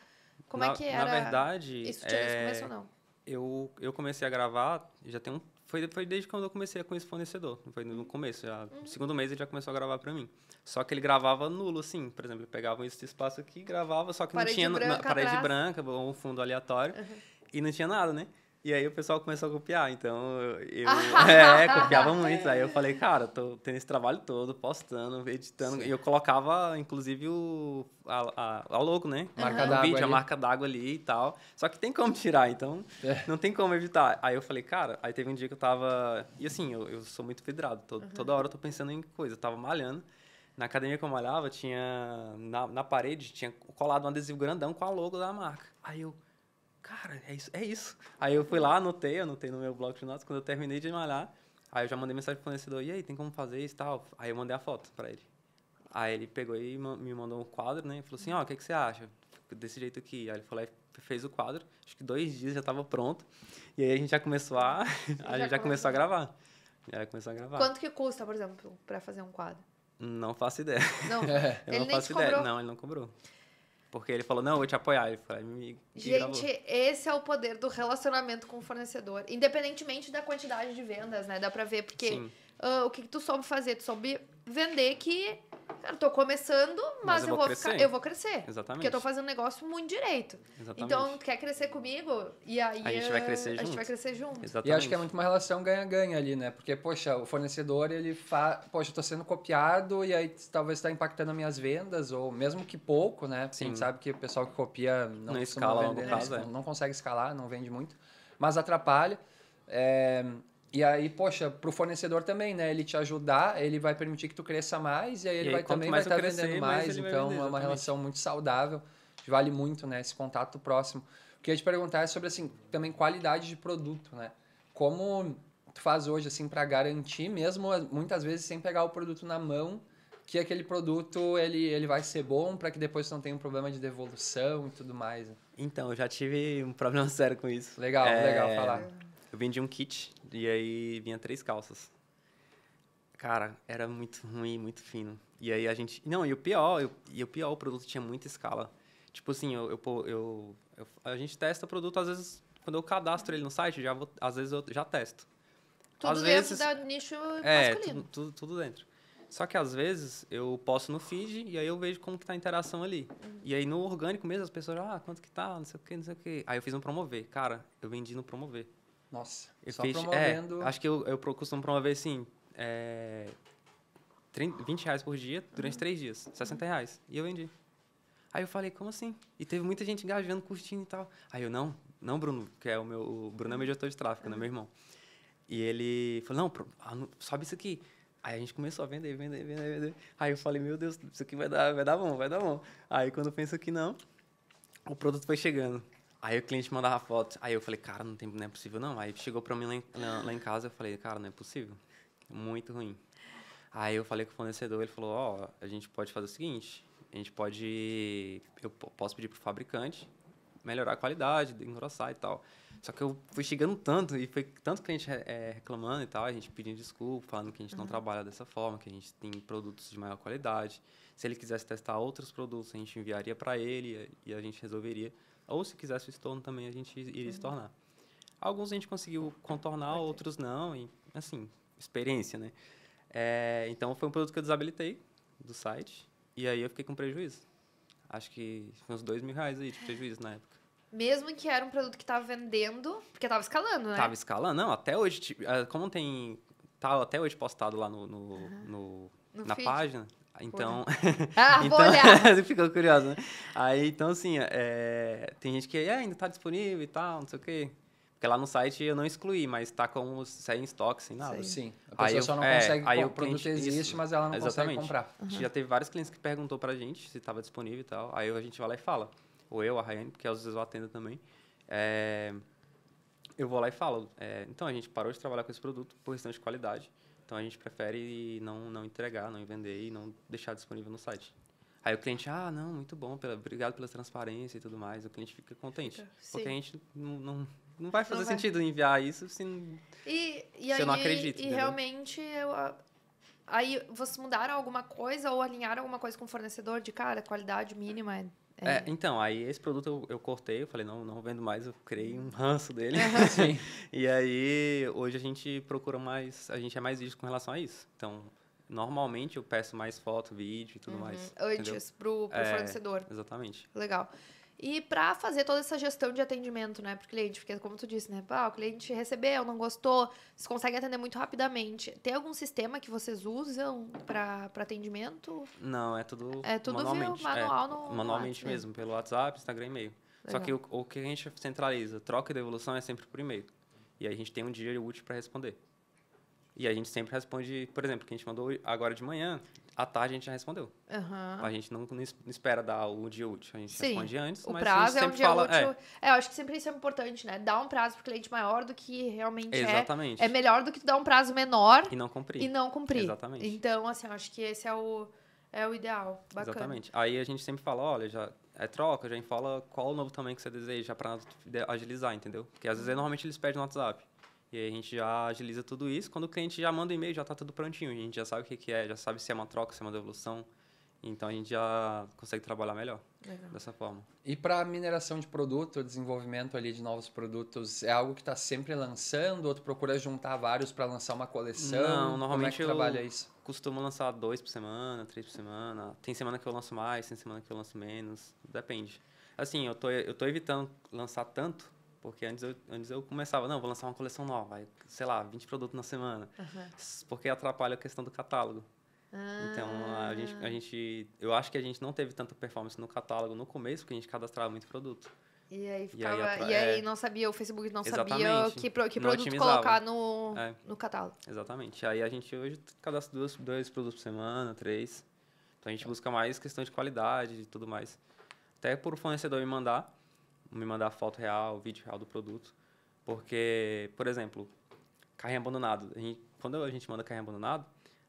Como é na, é que era? Na verdade, isso tinha é... começo ou é, não? Eu, eu comecei a gravar já tem um foi, foi desde quando eu comecei com esse fornecedor. Foi no começo, já. No hum. segundo mês ele já começou a gravar pra mim. Só que ele gravava nulo, assim. Por exemplo, ele pegava esse espaço aqui e gravava, só que parede não tinha. Branca na, parede atrás. branca, ou um fundo aleatório. Uhum. E não tinha nada, né? E aí o pessoal começou a copiar, então eu é, copiava muito. Aí eu falei, cara, tô tendo esse trabalho todo, postando, editando. Sim. E eu colocava, inclusive, o a, a, a logo, né? Marca uhum. vídeo, ali. a marca d'água ali e tal. Só que tem como tirar, então é. não tem como evitar. Aí eu falei, cara, aí teve um dia que eu tava. E assim, eu, eu sou muito vidrado, tô, uhum. toda hora eu tô pensando em coisa. Eu tava malhando. Na academia que eu malhava, tinha. Na, na parede, tinha colado um adesivo grandão com a logo da marca. Aí eu cara, é isso, é isso. Aí eu fui lá, anotei, anotei no meu bloco de notas. Quando eu terminei de malhar, aí eu já mandei mensagem pro fornecedor, e aí, tem como fazer isso e tal? Aí eu mandei a foto para ele. Aí ele pegou e me mandou um quadro, né? E falou assim, ó, oh, o que, que você acha? Desse jeito aqui. Aí ele falou, fez o quadro, acho que dois dias já estava pronto. E aí a gente já começou a... a gente já, já começou, a gravar. Já começou a gravar. Quanto que custa, por exemplo, para fazer um quadro? Não faço ideia. Não, eu ele não faço ideia. Cobrou. Não, ele não cobrou. Porque ele falou, não, eu vou te apoiar. Ele falou é, me, me Gente, gravou. esse é o poder do relacionamento com o fornecedor. Independentemente da quantidade de vendas, né? Dá pra ver, porque uh, o que, que tu soube fazer? Tu soube vender que cara, tô começando, mas, mas eu, eu, vou, vou ficar, eu vou crescer. Exatamente. Porque eu tô fazendo um negócio muito direito. Exatamente. Então, quer crescer comigo? E aí a gente vai crescer junto. A gente vai crescer junto. Exatamente. E acho que é muito uma relação ganha-ganha ali, né? Porque poxa, o fornecedor, ele faz, poxa, eu tô sendo copiado e aí talvez está impactando as minhas vendas ou mesmo que pouco, né? Porque Sim. a gente sabe que o pessoal que copia não, não escala vender, né? caso, não, é. não consegue escalar, não vende muito, mas atrapalha. É, e aí, poxa, pro fornecedor também, né? Ele te ajudar, ele vai permitir que tu cresça mais e aí ele aí, vai também vai estar tá vendendo mais. mais então vender, é uma relação muito saudável. Vale muito, né? Esse contato próximo. O que eu ia te perguntar é sobre assim, também qualidade de produto, né? Como tu faz hoje assim para garantir mesmo muitas vezes sem pegar o produto na mão, que aquele produto ele, ele vai ser bom para que depois não tenha um problema de devolução e tudo mais. Né? Então, eu já tive um problema sério com isso. Legal, é... legal falar. Eu vendi um kit e aí vinha três calças. Cara, era muito ruim, muito fino. E aí a gente. Não, e o pior, eu, e o pior, o produto tinha muita escala. Tipo assim, eu, eu, eu, eu a gente testa o produto, às vezes, quando eu cadastro ele no site, já vou, às vezes eu já testo. Tudo às dentro vezes, da nicho é, masculino. Tudo, tudo, tudo dentro. Só que às vezes eu posto no feed e aí eu vejo como que tá a interação ali. Uhum. E aí no orgânico mesmo as pessoas, ah, quanto que tá, não sei o quê, não sei o quê. Aí eu fiz um promover. Cara, eu vendi no promover. Nossa, eu só fiz, é, promovendo... É, acho que eu, eu costumo promover, assim, é, 30, 20 reais por dia durante uhum. 3 dias, 60 reais. E eu vendi. Aí eu falei, como assim? E teve muita gente engajando, curtindo e tal. Aí eu, não, não, Bruno, que é o meu... O Bruno é meu gestor de tráfego, uhum. né, meu uhum. irmão? E ele falou, não, sobe isso aqui. Aí a gente começou a vender, vender, vender, vender. Aí eu falei, meu Deus, isso aqui vai dar, vai dar bom, vai dar bom. Aí quando eu penso que não, o produto foi chegando. Aí o cliente mandava foto. Aí eu falei, cara, não, tem, não é possível não. Aí chegou pra mim lá em, lá em casa, eu falei, cara, não é possível. Muito ruim. Aí eu falei com o fornecedor, ele falou, ó, oh, a gente pode fazer o seguinte, a gente pode, eu posso pedir pro fabricante melhorar a qualidade, engrossar e tal. Só que eu fui chegando tanto, e foi tanto cliente é, reclamando e tal, a gente pedindo desculpa, falando que a gente uhum. não trabalha dessa forma, que a gente tem produtos de maior qualidade. Se ele quisesse testar outros produtos, a gente enviaria para ele e a gente resolveria. Ou se quisesse o estorno também, a gente iria uhum. se tornar. Alguns a gente conseguiu contornar, okay. outros não, e assim, experiência, né? É, então foi um produto que eu desabilitei do site, e aí eu fiquei com prejuízo. Acho que foi uns dois mil reais aí de prejuízo na época. Mesmo que era um produto que estava vendendo, porque estava escalando, né? Estava escalando, não, até hoje, ah, como tem. Tá até hoje postado lá no, no, uhum. no na feed. página, então. ah, então, olhar. você ficou curioso, né? Aí, então, assim, é, tem gente que é, ainda está disponível e tal, não sei o quê. Porque lá no site eu não excluí, mas está com sem em estoque, sem assim, nada. Sim, a pessoa aí só eu, não é, comprar aí o produto cliente, existe, isso, mas ela não exatamente. consegue comprar. Uhum. Já teve vários clientes que perguntou pra gente se estava disponível e tal. Aí a gente vai lá e fala. Ou eu, a Rayane, porque às vezes eu atendo também. É, eu vou lá e falo, é, então a gente parou de trabalhar com esse produto por questão de qualidade. Então a gente prefere não, não entregar, não vender e não deixar disponível no site. Aí o cliente, ah, não, muito bom, pela, obrigado pela transparência e tudo mais. O cliente fica contente. Fica, porque a gente não, não, não vai fazer não vai. sentido enviar isso se, e, e se aí, eu não acredito. E realmente, eu, aí vocês mudaram alguma coisa ou alinharam alguma coisa com o fornecedor de, cara, qualidade mínima é é. é, então, aí esse produto eu, eu, cortei, eu falei, não, não vendo mais, eu criei um ranço dele. e aí, hoje a gente procura mais, a gente é mais vídeo com relação a isso. Então, normalmente eu peço mais foto, vídeo e tudo uhum. mais. Antes, entendeu? pro, pro é, fornecedor. Exatamente. Legal. E para fazer toda essa gestão de atendimento, né, para o cliente, porque como tu disse, né, ah, o cliente recebeu, não gostou, vocês conseguem atender muito rapidamente. Tem algum sistema que vocês usam para atendimento? Não, é tudo é tudo manualmente, é. manual é, no manualmente WhatsApp. mesmo, pelo WhatsApp, Instagram, e-mail. Só que o, o, que a gente centraliza, troca e devolução é sempre por e-mail. E a gente tem um dia útil para responder. E a gente sempre responde, por exemplo, que a gente mandou agora de manhã, à tarde a gente já respondeu. Uhum. A gente não, não espera dar o dia útil, a gente Sim. responde antes, o mas prazo a gente sempre é um fala... Útil. É. é, eu acho que sempre isso é importante, né? Dar um prazo pro cliente maior do que realmente é. Exatamente. é. É melhor do que dar um prazo menor... E não cumprir. E não cumprir. Exatamente. Então, assim, eu acho que esse é o, é o ideal. Bacana. Exatamente. Aí a gente sempre fala, olha, já é troca, já fala qual o novo tamanho que você deseja para agilizar, entendeu? Porque às vezes normalmente eles pedem no WhatsApp. E aí a gente já agiliza tudo isso. Quando o cliente já manda o e-mail, já está tudo prontinho. A gente já sabe o que, que é, já sabe se é uma troca, se é uma devolução. Então a gente já consegue trabalhar melhor Legal. dessa forma. E para mineração de produto, desenvolvimento ali de novos produtos, é algo que está sempre lançando ou tu procura juntar vários para lançar uma coleção? Não, normalmente Como é trabalha isso? costumo lançar dois por semana, três por semana. Tem semana que eu lanço mais, tem semana que eu lanço menos, depende. Assim, eu tô, eu tô evitando lançar tanto porque antes eu, antes eu começava, não, vou lançar uma coleção nova, sei lá, 20 produtos na semana. Uhum. Porque atrapalha a questão do catálogo. Ah. Então, a gente, a ah. gente, eu acho que a gente não teve tanta performance no catálogo no começo, porque a gente cadastrava muito produto. E aí, ficava, e aí, e aí é. não sabia, o Facebook não sabia que, que produto colocar no, é. no catálogo. Exatamente. Aí a gente hoje cadastra dois, dois produtos por semana, três. Então a gente é. busca mais questão de qualidade e tudo mais. Até por fornecedor me mandar, me mandar foto real, vídeo real do produto. Porque, por exemplo, carrinho abandonado. A gente, quando a gente manda carrinho abandonado,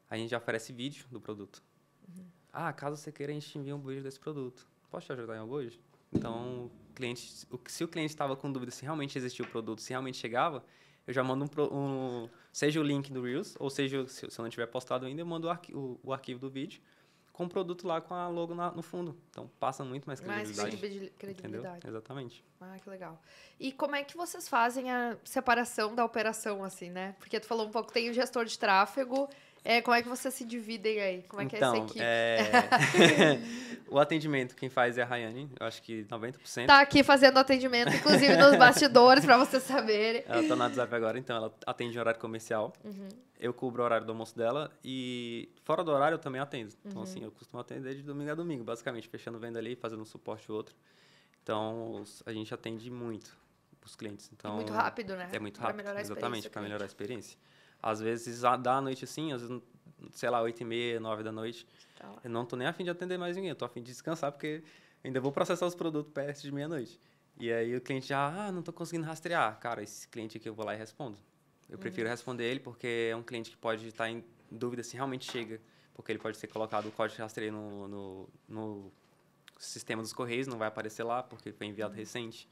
a gente já oferece vídeo do produto. Uhum. Ah, caso você queira, a gente envia um vídeo desse produto. Posso te ajudar em algo hoje? Então, o cliente, se o cliente estava com dúvida se realmente existia o produto, se realmente chegava, eu já mando um, um seja o link do Reels, ou seja, se, eu não tiver postado ainda, eu mando o, arqui o, o arquivo do vídeo com o produto lá com a logo na, no fundo. Então passa muito mais credibilidade. Mais credibilidade. Entendeu? Exatamente. Ah, que legal. E como é que vocês fazem a separação da operação, assim, né? Porque tu falou um pouco, tem o gestor de tráfego é, como é que vocês se dividem aí? Como é que então, é essa então, equipe? É... o atendimento quem faz é a Rayane, eu acho que 90%. Tá aqui fazendo atendimento, inclusive nos bastidores, para vocês saberem. Ela tá na WhatsApp agora, então ela atende horário comercial. Uhum. Eu cubro o horário do almoço dela e fora do horário eu também atendo. Então, uhum. assim, eu costumo atender de domingo a domingo, basicamente, fechando venda ali, fazendo um suporte outro. Então, a gente atende muito os clientes. Então, é muito rápido, né? É muito rápido, exatamente, para melhorar a experiência. Às vezes dá a noite assim, às vezes, sei lá, 8 e meia, 9 da noite. Tá eu não tô nem afim de atender mais ninguém, eu tô afim de descansar, porque ainda vou processar os produtos perto de meia-noite. E aí o cliente já, ah, não tô conseguindo rastrear. Cara, esse cliente aqui eu vou lá e respondo. Eu uhum. prefiro responder ele porque é um cliente que pode estar em dúvida se realmente chega, porque ele pode ser colocado o código de rastreio no, no, no sistema dos correios, não vai aparecer lá porque foi enviado uhum. recente.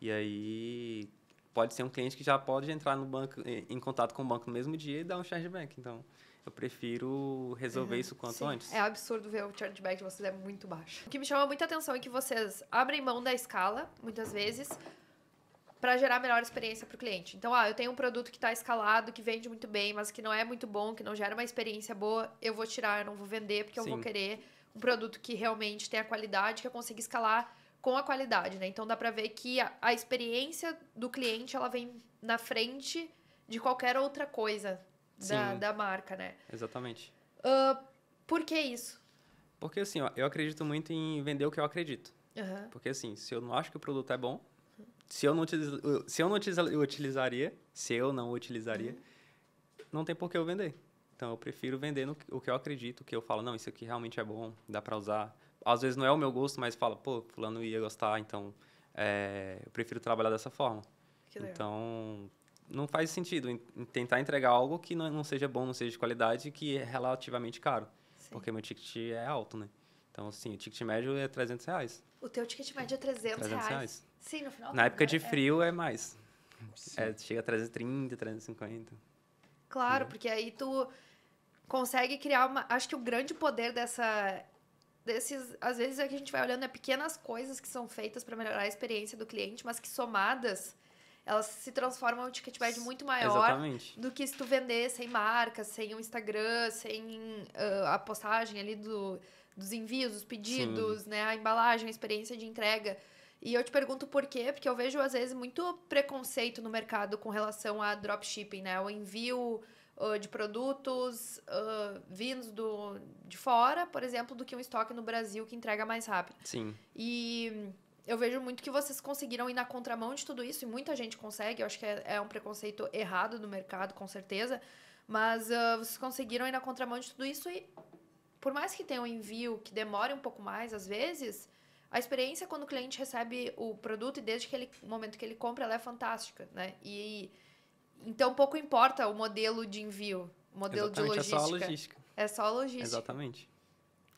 E aí pode ser um cliente que já pode entrar no banco, em contato com o banco no mesmo dia e dar um chargeback. Então, eu prefiro resolver uhum, isso quanto sim. antes. É absurdo ver o chargeback de vocês é muito baixo. O que me chama muita atenção é que vocês abrem mão da escala, muitas vezes, para gerar melhor experiência para o cliente. Então, ah, eu tenho um produto que está escalado, que vende muito bem, mas que não é muito bom, que não gera uma experiência boa, eu vou tirar, eu não vou vender, porque sim. eu vou querer um produto que realmente tem a qualidade, que eu consiga escalar com a qualidade, né? Então dá para ver que a, a, experiência do cliente ela vem na frente de qualquer outra coisa da, da marca, né? Exatamente. Uh, por que isso? Porque assim, ó, eu acredito muito em vender o que eu acredito. Uhum. Porque assim, se eu não acho que o produto é bom, se eu não, se eu não eu utilizaria, se eu não utilizaria, uhum. não tem por que eu vender. Então eu prefiro vender no, o que eu acredito, que eu falo, não, isso aqui realmente é bom, dá para usar, às vezes não é o meu gosto, mas fala, pô, fulano ia gostar, então é, eu prefiro trabalhar dessa forma. Então, não faz sentido em, tentar entregar algo que não, não, seja bom, não seja de qualidade, que é relativamente caro. Sim. Porque meu ticket é alto, né? Então, assim, o ticket médio é 300 reais. O teu ticket médio é 300, 300 reais. reais. Sim, no final. Na época de é frio é, é mais. É, chega a 330, 350. Claro, né? porque aí tu consegue criar uma. Acho que o grande poder dessa desses, às vezes é que a gente vai olhando é pequenas coisas que são feitas para melhorar a experiência do cliente, mas que somadas elas se transformam em um ticket médio muito maior Exatamente. do que se tu vender sem marca, sem o Instagram, sem uh, a postagem ali do, dos envios, os pedidos, Sim. né, a embalagem, a experiência de entrega. E eu te pergunto por quê, porque eu vejo às vezes muito preconceito no mercado com relação a dropshipping, né? O envio ah, de produtos uh, vindos do, de fora, por exemplo, do que um estoque no Brasil que entrega mais rápido. Sim. E eu vejo muito que vocês conseguiram ir na contramão de tudo isso, e muita gente consegue, eu acho que é, é um preconceito errado do mercado, com certeza, mas uh, vocês conseguiram ir na contramão de tudo isso e, por mais que tenha um envio que demore um pouco mais, às vezes, a experiência quando o cliente recebe o produto e desde aquele momento que ele compra, ela é fantástica, né? E então pouco importa o modelo de envio, o modelo Exatamente, de logística. É só a logística. É só a logística. Exatamente.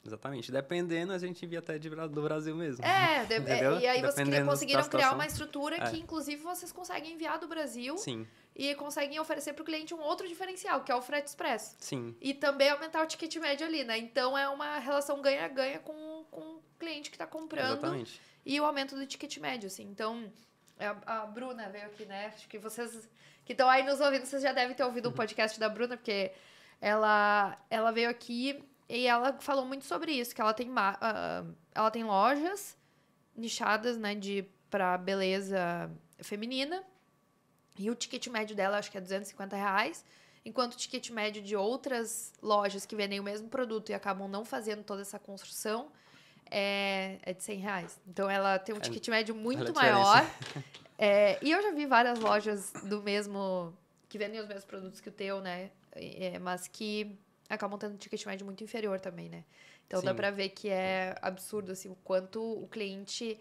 Exatamente. Dependendo, a gente envia até de, do Brasil mesmo. É, de, é, e aí vocês conseguiram criar uma estrutura é. que, inclusive, vocês conseguem enviar do Brasil. Sim. E conseguem oferecer para o cliente um outro diferencial, que é o frete expresso. Sim. E também aumentar o ticket médio ali, né? Então é uma relação ganha-ganha com, com o cliente que está comprando. Exatamente. E o aumento do ticket médio, assim. Então, a, é, a Bruna veio aqui, né? Acho que vocês que estão aí nos ouvindo, vocês já devem ter ouvido o uhum. podcast da Bruna, porque ela, ela veio aqui e ela falou muito sobre isso, que ela tem, uh, ela tem lojas nichadas, né, de para beleza feminina. E o ticket médio dela acho que é 250 reais, enquanto o ticket médio de outras lojas que vendem o mesmo produto e acabam não fazendo toda essa construção é, é de 100 reais. Então ela tem um é, ticket médio muito maior. É, e eu já vi várias lojas do mesmo. que vendem os mesmos produtos que o teu, né? É, mas que acabam tendo um ticket médio muito inferior também, né? Então Sim. dá pra ver que é absurdo, assim, o quanto o cliente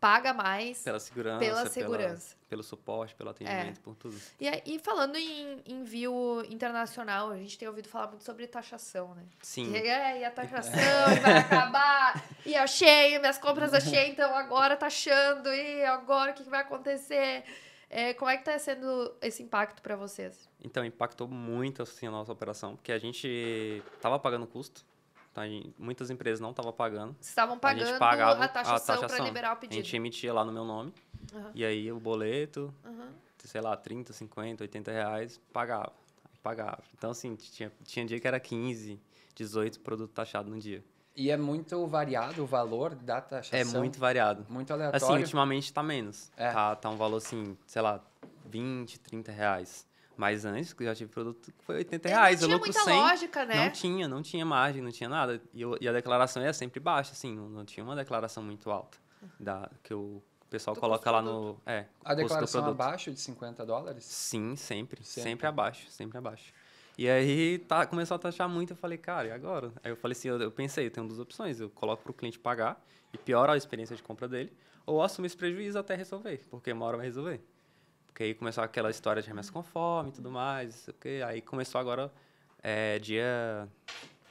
paga mais pela segurança, pela segurança. Pela, pelo suporte, pelo é. atendimento, é. por tudo. E, e falando em envio internacional, a gente tem ouvido falar muito sobre taxação, né? Sim. E, é, e a taxação vai acabar, e eu achei, minhas compras achei, então agora taxando, e agora o que, que vai acontecer? É, como é que está sendo esse impacto para vocês? Então, impactou muito assim, a nossa operação, porque a gente estava pagando custo, Tá então, gente, muitas empresas não estavam pagando. Estavam pagando a, gente pagava a taxação, para liberar o pedido. A gente emitia lá no meu nome. Uhum. E aí o boleto, uhum. sei lá, 30, 50, 80 reais, pagava. Pagava. Então, assim, tinha, tinha dia que era 15, 18 produtos taxados no dia. E é muito variado o valor da taxação? É muito variado. Muito assim, aleatório? Assim, ultimamente está menos. É. Tá, tá um valor, assim, sei lá, 20, 30 reais. Mas antes, que eu já tive produto que foi 80 reais. Não tinha muita 100, lógica, né? Não tinha, não tinha margem, não tinha nada. E, eu, e a declaração era é sempre baixa, assim, não, não, tinha uma declaração muito alta da, que o pessoal do coloca lá no. É, a declaração abaixo de 50 dólares? Sim, sempre, sempre. Sempre abaixo, sempre abaixo. E aí tá, começou a taxar muito, eu falei, cara, e agora? Aí eu falei assim, eu, eu pensei, tem duas opções, eu coloco para o cliente pagar e piora a experiência de compra dele, ou assumo esse prejuízo até resolver, porque uma hora vai resolver. Porque aí começou aquela história de remessa conforme e tudo mais. Okay? Aí começou agora é, dia,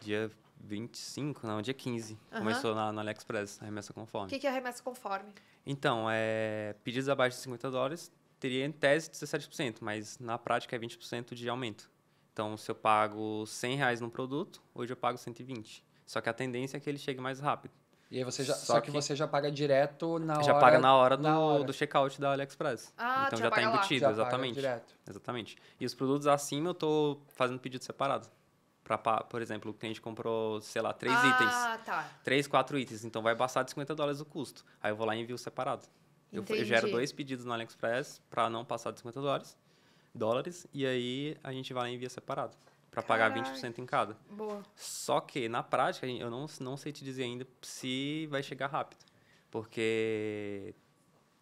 dia 25, não, dia 15. Começou na, na AliExpress, a remessa conforme. O que, que é remessa conforme? Então, é, pedidos abaixo de 50 dólares teria em tese 17%, mas na prática é 20% de aumento. Então, se eu pago 100 reais num produto, hoje eu pago 120. Só que a tendência é que ele chegue mais rápido. E aí você já, só, só que, que, você já paga direto na já hora. Já paga na hora do, na hora. do checkout da AliExpress. Ah, então já, já tá embutido, já exatamente. direto. Exatamente. E os produtos acima eu tô fazendo pedido separado. Pra, por exemplo, o cliente comprou, sei lá, três ah, itens. Ah, tá. Três, quatro itens. Então vai passar de 50 dólares o custo. Aí eu vou lá e envio separado. Eu, eu, gero dois pedidos na AliExpress para não passar de 50 dólares, dólares. E aí a gente vai lá e envia separado para pagar 20% em cada. Boa. Só que, na prática, eu não, não sei te dizer ainda se vai chegar rápido. Porque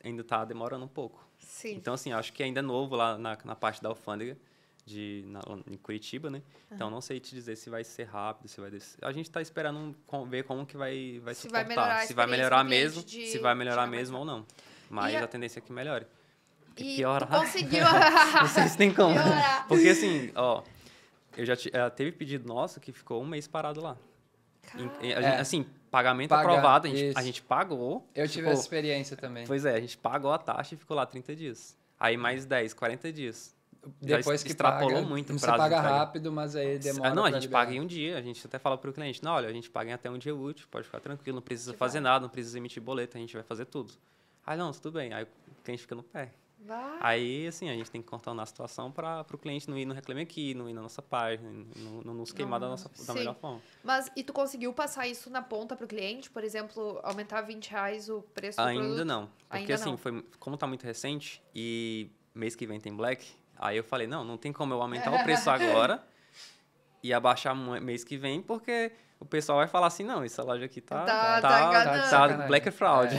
ainda está demorando um pouco. Sim. Então, assim, acho que ainda é novo lá na, na parte da alfândega, de, na, em Curitiba, né? Uhum. Então, não sei te dizer se vai ser rápido, se vai descer. A gente está esperando ver como que vai, vai se suportar. Vai se vai melhorar mesmo, de... se vai melhorar mesmo ou não. Mas a... a tendência é que melhore. E, e piorar. Conseguiu. não sei se tem como. Piorar. Porque, assim, ó eu já te, ela teve pedido nosso que ficou um mês parado lá. Em, em, é. Assim, pagamento Paga, aprovado, a gente, a gente, pagou. Eu tive ficou, tipo, essa experiência também. Pois é, a gente pagou a taxa e ficou lá 30 dias. Aí mais 10, 40 dias. Depois que extrapolou paga, muito o prazo. Você paga rápido, mas aí ah, demora. não, a gente paga em um dia. A gente até fala para o cliente: não, olha, a gente paga em até um dia útil, pode ficar tranquilo, não precisa que fazer nada, não precisa emitir boleto, a gente vai fazer tudo. Aí, não, tudo bem. Aí o cliente fica no pé. Vai. Aí, assim, a gente tem que contornar a situação para o cliente não ir no Reclame Aqui, não ir na nossa página, não, nos queimar não, da, nossa, da melhor forma. Mas, e tu conseguiu passar isso na ponta para o cliente? Por exemplo, aumentar 20 reais o preço Ainda do produto? não. Porque, Ainda assim, não. Foi, como está muito recente e mês que vem tem Black, aí eu falei, não, não tem como eu aumentar o preço agora e abaixar mês que vem, porque o pessoal vai falar assim, não, essa loja aqui tá tá, tá, tá, tá, tá black fraud. É.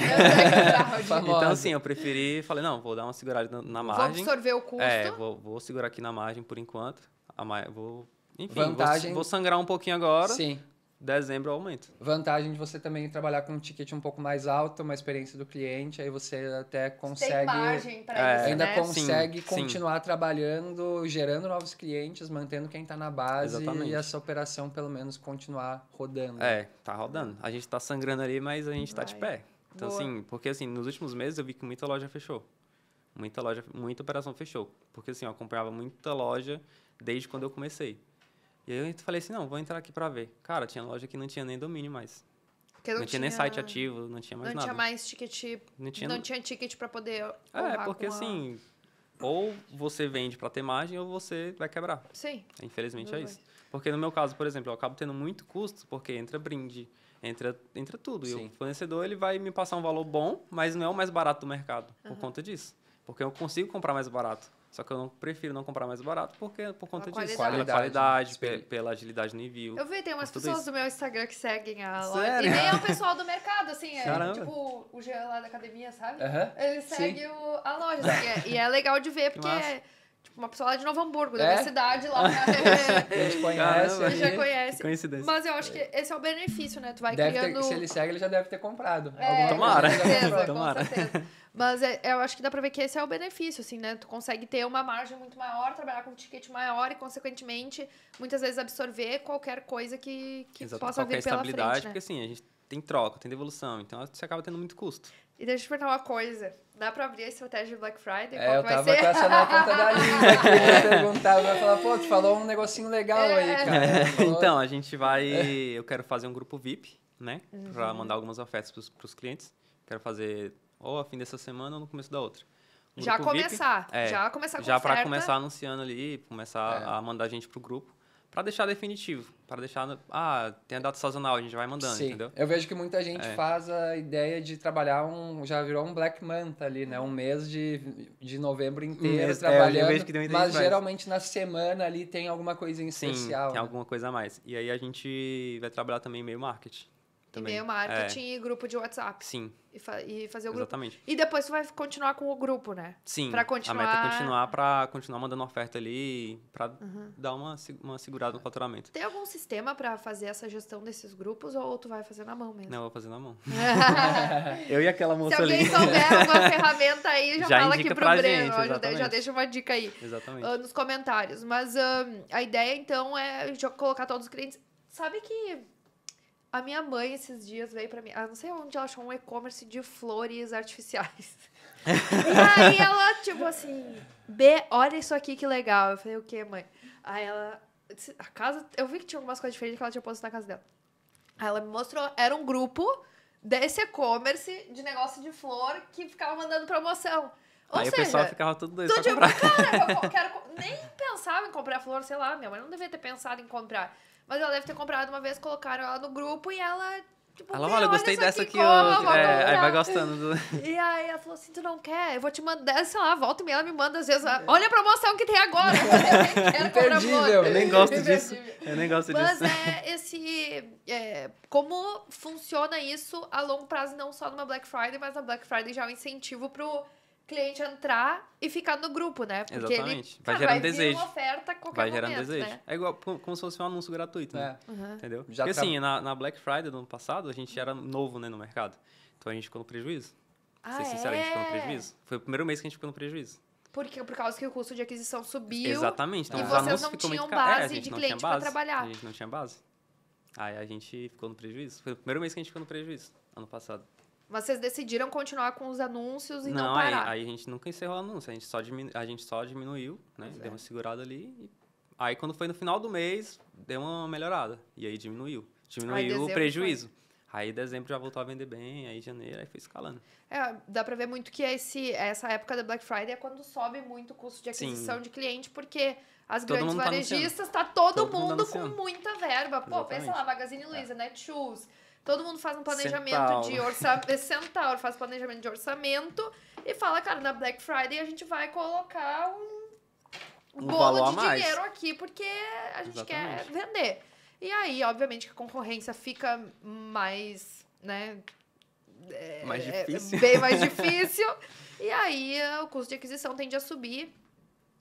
então assim, eu preferi, falei, não, vou dar uma segurada na, margem. Vou absorver o custo. É, vou, vou segurar aqui na margem por enquanto. A, vou enfim, vou, vou, sangrar um pouquinho agora. Sim dezembro aumento. Vantagem de você também trabalhar com um ticket um pouco mais alto, uma experiência do cliente, aí você até consegue. Tem margem pra é, isso, ainda né? consegue sim, continuar sim. trabalhando, gerando novos clientes, mantendo quem está na base Exatamente. e essa operação pelo menos continuar rodando. É, tá rodando. A gente está sangrando ali, mas a gente está de pé. Então, Boa. assim, porque assim, nos últimos meses eu vi que muita loja fechou. Muita loja, muita operação fechou. Porque assim, eu acompanhava muita loja desde quando eu comecei. E aí eu falei assim, não, vou entrar aqui para ver. Cara, tinha loja que não tinha nem domínio mais. não, não tinha, tinha, nem site ativo, não tinha mais não nada. Tinha mais ticket, não tinha Não tinha ticket para poder... É, porque a... assim, ou você vende para ter margem ou você vai quebrar. Sim. Infelizmente é isso. Porque no meu caso, por exemplo, eu acabo tendo muito custo, porque entra brinde, entra, entra tudo. Sim. E o fornecedor ele vai me passar um valor bom, mas não é o mais barato do mercado, uhum. por conta disso. Porque eu consigo comprar mais barato. Só que eu não prefiro não comprar mais barato porque por conta disso. Qualidade, pela qualidade, pela agilidade no envio. Eu vi, tem umas pessoas isso. do meu Instagram que seguem a loja. E nem é o pessoal do mercado, assim, é, tipo o Jean lá da academia, sabe? Ele segue o, a loja. Assim, e é legal de ver, porque é tipo, uma pessoa lá de Novo Hamburgo, é? da minha cidade lá. Né? a gente conhece. A gente já conhece. Coincidência. Mas eu acho que esse é o benefício, né? Tu vai deve criando... Ter, se ele segue, ele já deve ter comprado. É, tomara. Certeza, tomara. Com certeza. Mas é, eu acho que dá pra ver que esse é o benefício, assim, né? Tu consegue ter uma margem muito maior, trabalhar com um ticket maior e, consequentemente, muitas vezes absorver qualquer coisa que, que Exato, possa vir pela frente, né? porque assim, a gente tem troca, tem devolução, então você acaba tendo muito custo. E deixa eu te perguntar uma coisa. Dá pra abrir a estratégia do Black Friday? É, eu tava com essa na ponta da língua aqui. Eu perguntava, falar, pô, tu falou um negocinho legal é. aí, cara. É. Então, a gente vai... Eu quero fazer um grupo VIP, né? Uhum. Pra mandar algumas ofertas pros, pros clientes. Quero fazer ou a fim dessa semana ou no começo da outra. Um já começar, VIP, é, já começar com Já para começar anunciando ali, começar é. a mandar gente pro grupo, para deixar definitivo, para deixar, ah, tem a data sazonal, a gente vai mandando, Sim. entendeu? Eu vejo que muita gente é. faz a ideia de trabalhar um, já virou um black month ali, né? Um mês de, de novembro inteiro mês, é, trabalhando, mas geralmente na semana ali tem alguma coisa em Sim, especial. tem né? alguma coisa a mais. E aí a gente vai trabalhar também meio marketing também. E-mail marketing é. e grupo de WhatsApp. Sim. E, fa e fazer o grupo. Exatamente. E depois tu vai continuar com o grupo, né? Sim. Pra continuar... A meta é continuar pra continuar mandando oferta ali, pra uhum. dar uma, uma segurada no é. faturamento. Tem algum sistema pra fazer essa gestão desses grupos ou tu vai fazer na mão mesmo? Não, eu vou fazer na mão. eu e aquela moça ali. Se alguém souber alguma ferramenta aí, já, já fala aqui pro Breno. já, deixa uma dica aí. Exatamente. Uh, nos comentários. Mas uh, a ideia, então, é colocar todos os clientes. Sabe que a minha mãe esses dias veio para mim, ah, não sei onde ela achou um e-commerce de flores artificiais. e aí ela, tipo assim, B, olha isso aqui que legal. Eu falei, o que, mãe? Aí ela, a casa, eu vi que tinha algumas coisas diferentes que ela tinha posto na casa dela. Aí ela me mostrou, era um grupo desse e-commerce de negócio de flor que ficava mandando promoção. Ou aí seja, o pessoal ficava tudo doido tu pra tipo, cara, eu quero, nem pensava em comprar flor, sei lá, minha mãe não devia ter pensado em comprar. Mas ela deve ter comprado uma vez, colocaram ela no grupo e ela Tipo, ela, olha, eu gostei dessa aqui, É, aí vai gostando. Do... E aí ela falou assim, tu não quer? Eu vou te mandar, sei lá, volta e meia, ela me manda às vezes, olha a promoção que tem agora. Eu nem é. quero Eu nem gosto disso. Eu nem gosto Mas disso. Mas é esse... É, como funciona isso a longo prazo, não só numa Black Friday, mas na Black Friday já é um incentivo pro cliente entrar e ficar no grupo, né? Porque Exatamente. Ele, vai gerando vai desejo. oferta a qualquer vai gerando momento, desejo. Né? É igual como se fosse um anúncio gratuito, né? É. Uhum. Entendeu? Já Porque tra... assim, na, na, Black Friday do ano passado, a gente era novo né, no mercado. Então a gente ficou no prejuízo. Ah, ser é? sincero, a gente ficou no é? prejuízo. Foi o primeiro mês que a gente ficou no prejuízo. Porque, por causa que o custo de aquisição subiu. Exatamente. Então, e vocês não tinham é, base é, de cliente para trabalhar. A gente não tinha base. Aí a gente ficou no prejuízo. Foi o primeiro mês que a gente ficou no prejuízo, ano passado. Vocês decidiram continuar com os anúncios e não, não parar. Aí, aí a gente nunca encerrou o anúncio, a gente só, diminu a gente só diminuiu, né? Pois deu é. uma segurada ali. E... Aí quando foi no final do mês, deu uma melhorada. E aí diminuiu. Diminuiu aí, o prejuízo. Foi. Aí dezembro já voltou a vender bem, aí janeiro, aí foi escalando. É, dá pra ver muito que esse, essa época da Black Friday é quando sobe muito o custo de aquisição Sim. de cliente, porque as todo grandes tá varejistas, tá, tá todo, todo mundo, mundo com muita verba. Pô, Exatamente. pensa lá, Magazine Luiza, é. Netshoes, Todo mundo faz um planejamento centauro. de orçamento. Centauro faz planejamento de orçamento e fala, cara, na Black Friday a gente vai colocar um, um bolo de dinheiro aqui porque a gente Exatamente. quer vender. E aí, obviamente, que a concorrência fica mais, né? É, mais é difícil. É bem mais difícil. e aí o custo de aquisição tende a subir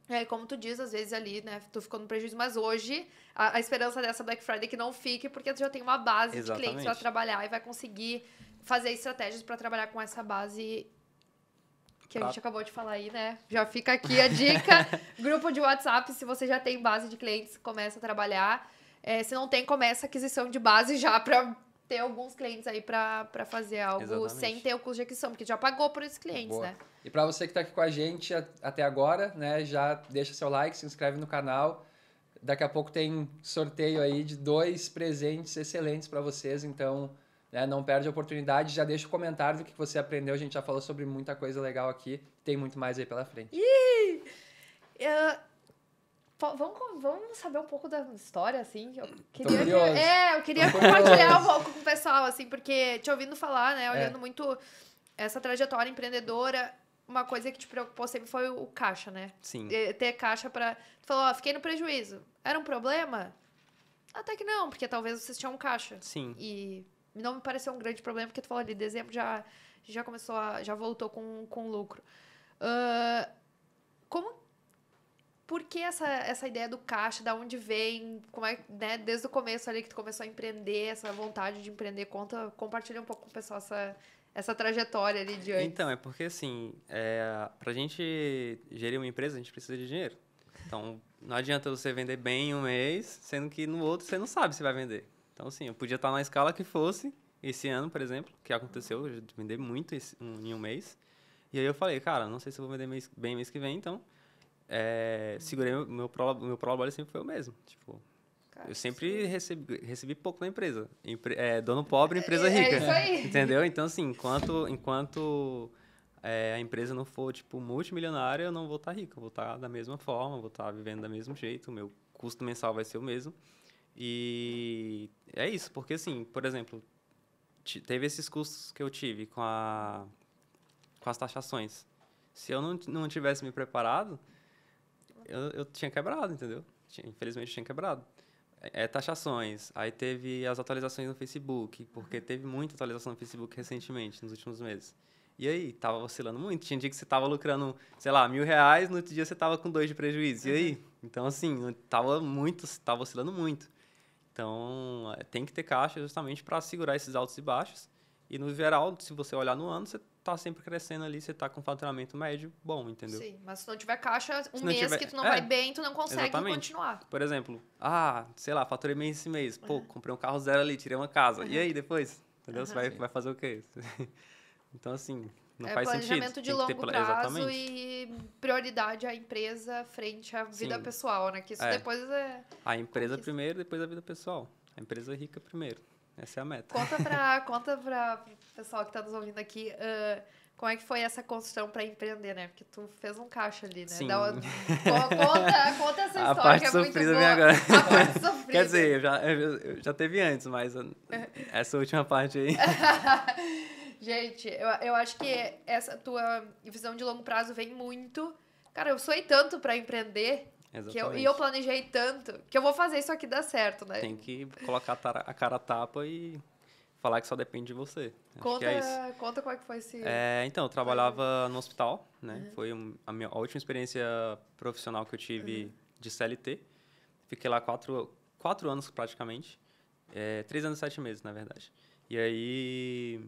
é, como tu diz, às vezes ali, né, tu ficou no prejuízo, mas hoje a, a esperança dessa Black Friday é que não fique, porque tu já tem uma base Exatamente. de clientes para trabalhar e vai conseguir fazer estratégias para trabalhar com essa base que a gente acabou de falar aí, né? Já fica aqui a dica. Grupo de WhatsApp, se você já tem base de clientes, começa a trabalhar. É, se não tem, começa a aquisição de base já para ter alguns clientes aí para fazer algo Exatamente. sem ter o custo de aquisição, porque já pagou por esses clientes, Boa. né? E para você que está aqui com a gente até agora, né, já deixa seu like, se inscreve no canal. Daqui a pouco tem sorteio aí de dois presentes excelentes para vocês, então né, não perde a oportunidade. Já deixa o comentário do que você aprendeu, a gente já falou sobre muita coisa legal aqui, tem muito mais aí pela frente. Ih! Vamos, vamos saber um pouco da história, assim. Eu queria, é, eu queria compartilhar um pouco com o pessoal, assim, porque te ouvindo falar, né? É. Olhando é. muito essa trajetória empreendedora, uma coisa que te preocupou sempre foi o caixa, né? Sim. Ter caixa para Tu falou, ó, fiquei no prejuízo. Era um problema? Até que não, porque talvez vocês tinham um caixa. Sim. E não me pareceu um grande problema, porque tu falou ali, dezembro já, já começou a, já voltou com, com lucro. Uh, como por que essa, essa ideia do caixa, da onde vem, como é, né, desde o começo ali que tu começou a empreender, essa vontade de empreender, conta, compartilha um pouco com o pessoal essa, essa trajetória ali de antes. Então, é porque assim, é, pra gente gerir uma empresa, a gente precisa de dinheiro. Então, não adianta você vender bem um mês, sendo que no outro você não sabe se vai vender. Então, assim, eu podia estar na escala que fosse, esse ano, por exemplo, que aconteceu, eu vender muito esse, um, em um mês. E aí eu falei, cara, não sei se eu vou vender mês, bem mês que vem, então é, segurei meu, meu pró meu pró sempre foi o mesmo. Tipo, eu sempre recebi, recebi pouco na empresa. Empre, é, dono pobre, é empresa rica. É isso aí. Entendeu? Então, assim, enquanto, enquanto é, a empresa não for, tipo, multimilionária, eu não vou estar tá rico. Eu vou estar tá da mesma forma, vou estar tá vivendo da mesmo jeito. O meu custo mensal vai ser o mesmo. E é isso. Porque, assim, por exemplo, teve esses custos que eu tive com, a, com as taxações. Se eu não, não tivesse me preparado eu, eu tinha quebrado, entendeu? Tinha, infelizmente, eu tinha quebrado. É, é, taxações. Aí teve as atualizações no Facebook, porque teve muita atualização no Facebook recentemente, nos últimos meses. E aí, tava oscilando muito. Tinha dia que você tava lucrando, sei lá, mil reais, no outro dia você tava com dois de prejuízo. E aí? Uhum. Então, assim, tava muito, tava oscilando muito. Então, é, tem que ter caixa justamente para segurar esses altos e baixos. E no geral, se você olhar no ano, você tá sempre crescendo ali, você tá com faturamento médio bom, entendeu? Sim, mas se não tiver caixa, um mês tiver... que tu não é, vai bem, tu não consegue exatamente. continuar. Por exemplo, ah, sei lá, faturei bem esse mês. Pô, uhum. comprei um carro zero ali, tirei uma casa. Uhum. E aí, depois? Entendeu? Uhum. Você vai, vai fazer o quê? então, assim, não é faz planejamento sentido. de longo pl... prazo Exatamente. e prioridade à empresa frente à vida Sim. pessoal, né? Que isso é. depois é... A empresa Conquista. primeiro, depois a vida pessoal. A empresa rica primeiro. Essa é a meta. Conta para conta pra pessoal que está nos ouvindo aqui. Uh, como é que foi essa construção para empreender, né? Porque tu fez um caixa ali, né? Sim. Uma... Conta, conta essa história. A parte que é sofrida vem agora. A parte sofrida. Quer dizer, eu já, eu já teve antes, mas essa última parte aí. Gente, eu, eu acho que essa tua visão de longo prazo vem muito. Cara, eu sonhei tanto para empreender Exatamente. Eu, e eu planejei tanto que eu vou fazer isso aqui dar certo, né? Tem que colocar a, tara, a cara a tapa e falar que só depende de você. Conta, é conta como é que foi esse... É, então, eu trabalhava no hospital, né? Uhum. Foi a, minha, a última experiência profissional que eu tive uhum. de CLT. Fiquei lá quatro, quatro anos, praticamente. É, três anos e sete meses, na verdade. E aí,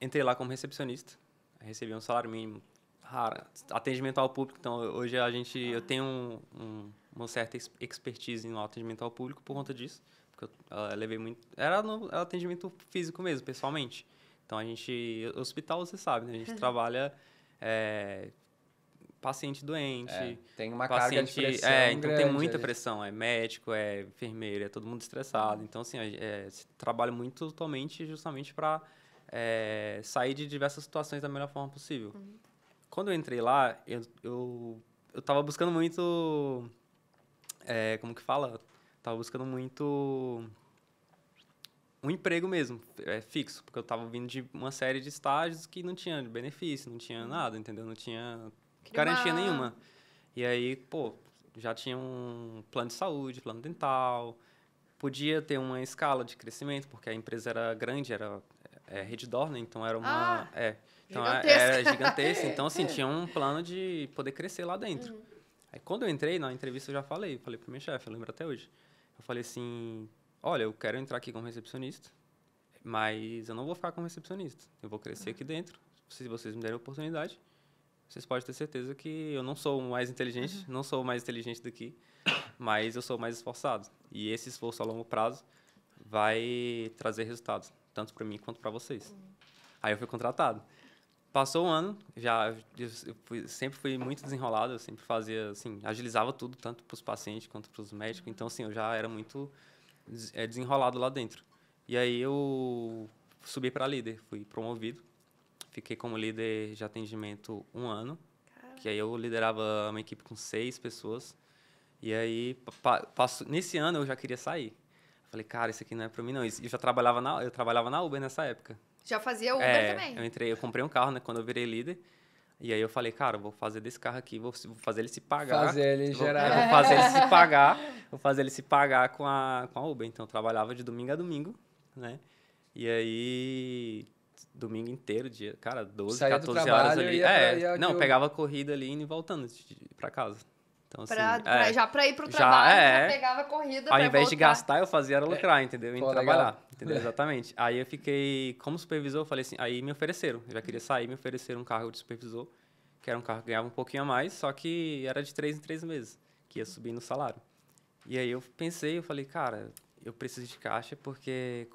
entrei lá como recepcionista. Recebi um salário mínimo rara. Atendimento ao público, então hoje a gente eu tenho um, um, uma certa expertise no atendimento ao público por conta disso, porque eu, eu levei muito, era no era é atendimento físico mesmo, pessoalmente. Então a gente, hospital você sabe, né? a gente trabalha é, paciente doente. É, tem uma paciente, carga de é, pressão. É, então tem muita gente... pressão. É médico, é enfermeiro, é todo mundo estressado. Então, assim, é, trabalha muito totalmente justamente para é, sair de diversas situações da melhor forma possível. Uhum. Quando eu entrei lá, eu, eu, eu tava buscando muito. É, como que fala? Tava buscando muito. Um emprego mesmo, é, fixo, porque eu tava vindo de uma série de estágios que não tinha benefício, não tinha uhum. nada, entendeu? Não tinha garantia nenhuma. E aí, pô, já tinha um plano de saúde, plano dental, podia ter uma escala de crescimento, porque a empresa era grande, era é, Redditor, né? Então era uma. Ah. É, então é, era gigantesco. Então, assim, tinha um plano de poder crescer lá dentro. Uhum. Aí quando eu entrei na entrevista eu já falei, falei pro meu chefe, eu lembro até hoje. Eu falei assim, olha, eu quero entrar aqui como recepcionista, mas eu não vou ficar como recepcionista. Eu vou crescer tá. aqui dentro. Se vocês me derem a oportunidade, vocês podem ter certeza que eu não sou o mais inteligente, uhum. não sou o mais inteligente daqui, mas eu sou o mais esforçado. E esse esforço a longo prazo vai trazer resultados, tanto para mim quanto para vocês. Hum. Aí eu fui contratado. Passou um ano, já fui, sempre fui muito desenrolado, eu sempre fazia, assim, agilizava tudo, tanto para os pacientes quanto para os médicos, então, assim, eu já era muito eh, desenrolado lá dentro. E aí eu subi para líder, fui promovido, fiquei como líder de atendimento um ano, Caramba. que aí eu liderava uma equipe com seis pessoas, e aí, passo, nesse ano eu já queria sair. Falei, cara, isso aqui não é para mim não. E eu já trabalhava na, eu trabalhava na Uber nessa época. Já fazia Uber é, também? Eu entrei, eu comprei um carro, né? Quando eu virei líder. E aí eu falei, cara, vou fazer desse carro aqui, vou, vou fazer ele se pagar. Fazer ele gerar. Vou, é, vou fazer ele se pagar. Vou fazer ele se pagar com a, com a Uber. Então eu trabalhava de domingo a domingo, né? E aí. Domingo inteiro, dia, cara, 12, Saía 14 horas ali. Ia, é, ia, ia, não, pegava corrida ali e voltando para casa. Então, assim, pra, é, já para ir pro trabalho, já, é, já pegava corrida. Ao invés voltar. de gastar, eu fazia era é. lucrar, entendeu? Em trabalhar. Legal. Entendeu? É. Exatamente. Aí eu fiquei, como supervisor, eu falei assim, aí me ofereceram. Eu já queria sair, me ofereceram um cargo de supervisor, que era um cargo que ganhava um pouquinho a mais, só que era de três em três meses, que ia subir no salário. E aí eu pensei, eu falei, cara, eu preciso de caixa porque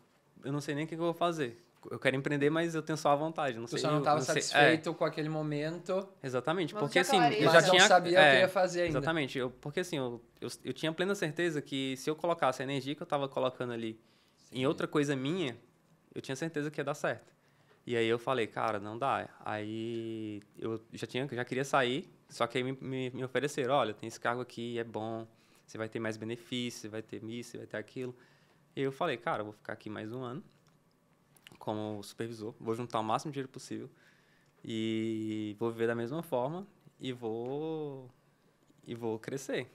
eu não sei nem o que eu vou fazer eu quero empreender, mas eu tenho só a vontade, não tu sei. só não estava é. satisfeito é. com aquele momento. Exatamente, mas porque assim, eu já tinha... não sabia é, o que é, ia fazer ainda. Exatamente, eu, porque assim, eu, eu, eu, tinha plena certeza que se eu colocasse a energia que eu estava colocando ali Sim. em outra coisa minha, eu tinha certeza que ia dar certo. E aí eu falei, cara, não dá. Aí eu já tinha, já queria sair, só que aí me, me, me ofereceram, olha, tem esse cargo aqui, é bom, você vai ter mais benefícios, vai ter isso, vai ter aquilo. E eu falei, cara, eu vou ficar aqui mais um ano como supervisor. Vou juntar o máximo de dinheiro possível e vou viver da mesma forma e vou e vou crescer.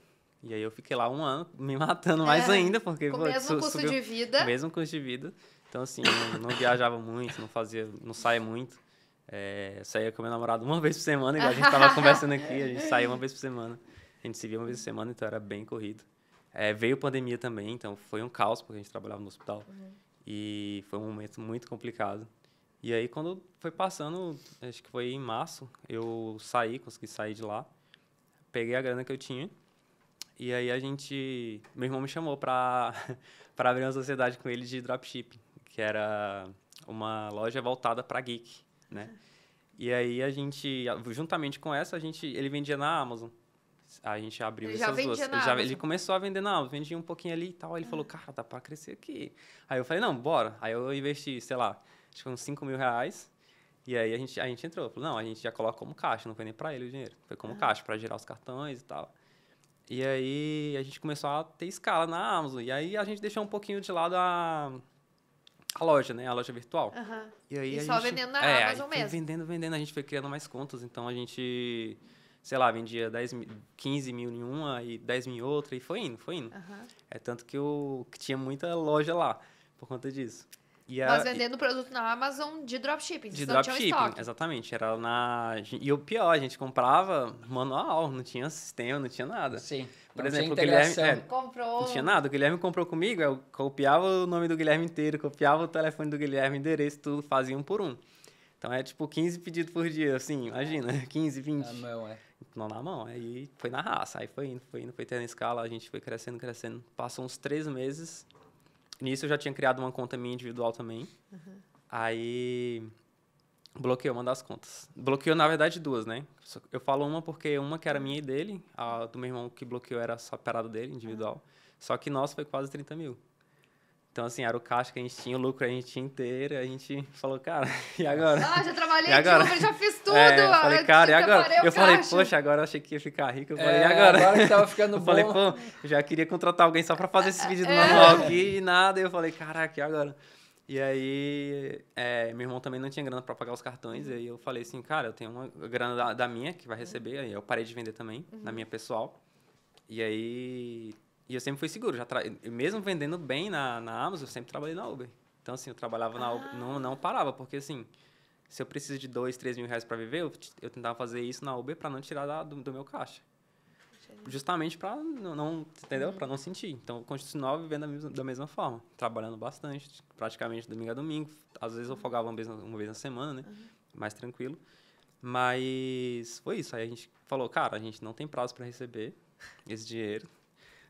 E aí eu fiquei lá um ano me matando mais é, ainda porque com o mesmo custo de vida, mesmo custo de vida. Então assim, não, não viajava muito, não fazia, não saía muito. É, saía com meu namorado uma vez por semana, igual a gente tava conversando aqui, a gente saía uma vez por semana. A gente se via uma vez por semana, então era bem corrido. É, veio pandemia também, então foi um caos, porque a gente trabalhava no hospital. Uhum. E foi um momento muito complicado. E aí, quando foi passando, acho que foi em março, eu saí, consegui sair de lá, peguei a grana que eu tinha. E aí a gente, meu irmão me chamou para para abrir uma sociedade com ele de dropshipping, que era uma loja voltada para geek, né? E aí a gente, juntamente com essa, a gente, ele vendia na Amazon. A gente abriu ele essas duas. Ele, já, ele, começou a vender na Amazon, vendia um pouquinho ali e tal. Aí ele é. falou, cara, dá pra crescer aqui. Aí eu falei, não, bora. Aí eu investi, sei lá, acho que uns 5 mil reais. E aí a gente, a gente entrou. Falou, não, a gente já coloca como caixa, não foi nem pra ele o dinheiro. Foi como ah. caixa, pra gerar os cartões e tal. E aí a gente começou a ter escala na Amazon. E aí a gente deixou um pouquinho de lado a, a loja, né? A loja virtual. Uhum. E, aí e só gente, vendendo na é, Amazon mesmo. Vendendo, vendendo. A gente foi criando mais contas. Então a gente sei lá, vendia 10, 15 mil em uma e 10 mil em outra, e foi indo, foi indo. Uhum. É tanto que, eu, que tinha muita loja lá por conta disso. E Nós vendendo e, produto na Amazon de dropshipping. De dropshipping, exatamente. Era na. E o pior, a gente comprava manual, não tinha sistema, não tinha nada. Sim. Por exemplo, o Guilherme. É, comprou. Não tinha nada. O Guilherme comprou comigo, eu copiava o nome do Guilherme inteiro, copiava o telefone do Guilherme, endereço, tudo, fazia um por um. Então é tipo 15 pedidos por dia, assim, imagina. É. 15, 20. Ah, não, é não na mão. Aí foi na raça. Aí foi indo, foi indo, foi tendo escala, a gente foi crescendo, crescendo. Passou uns três meses. Nisso eu já tinha criado uma conta minha individual também. Uhum. Aí bloqueou uma das contas. Bloqueou, na verdade, duas, né? Eu falo uma porque uma que era minha e dele, a do meu irmão que bloqueou era só parada dele, individual. Uhum. Só que nossa foi quase 30 mil. Então, assim, era o caixa que a gente tinha, o lucro a gente tinha inteiro. A gente falou, cara, e agora? Ah, já trabalhei agora? de já fiz é, tudo. É, eu falei, cara, e agora? Eu falei, poxa, agora eu achei que ia ficar rico. Eu falei, é, e agora? Agora que tava ficando eu bom. falei, pô, já queria contratar alguém só pra fazer esse vídeo é. normal aqui e nada. E eu falei, caraca, e agora? E aí, é, meu irmão também não tinha grana para pagar os cartões. E aí eu falei assim, cara, eu tenho uma grana da, da minha que vai receber. Aí eu parei de vender também, uhum. na minha pessoal. E aí e eu sempre fui seguro. Já tra... Mesmo vendendo bem na, na Amazon, eu sempre trabalhei na Uber. Então, assim, eu trabalhava ah. na Uber. Não, não parava, porque, assim, se eu preciso de dois, três mil reais para viver, eu, eu, tentava fazer isso na Uber para não tirar da, do, do, meu caixa. Justamente para não, não, entendeu? Uhum. Para não sentir. Então, eu continuava vivendo da mesma, da mesma, forma. Trabalhando bastante, praticamente domingo a domingo. Às vezes eu folgava uma vez, uma vez na semana, né? Uhum. Mais tranquilo. Mas foi isso. Aí a gente falou, cara, a gente não tem prazo para receber esse dinheiro.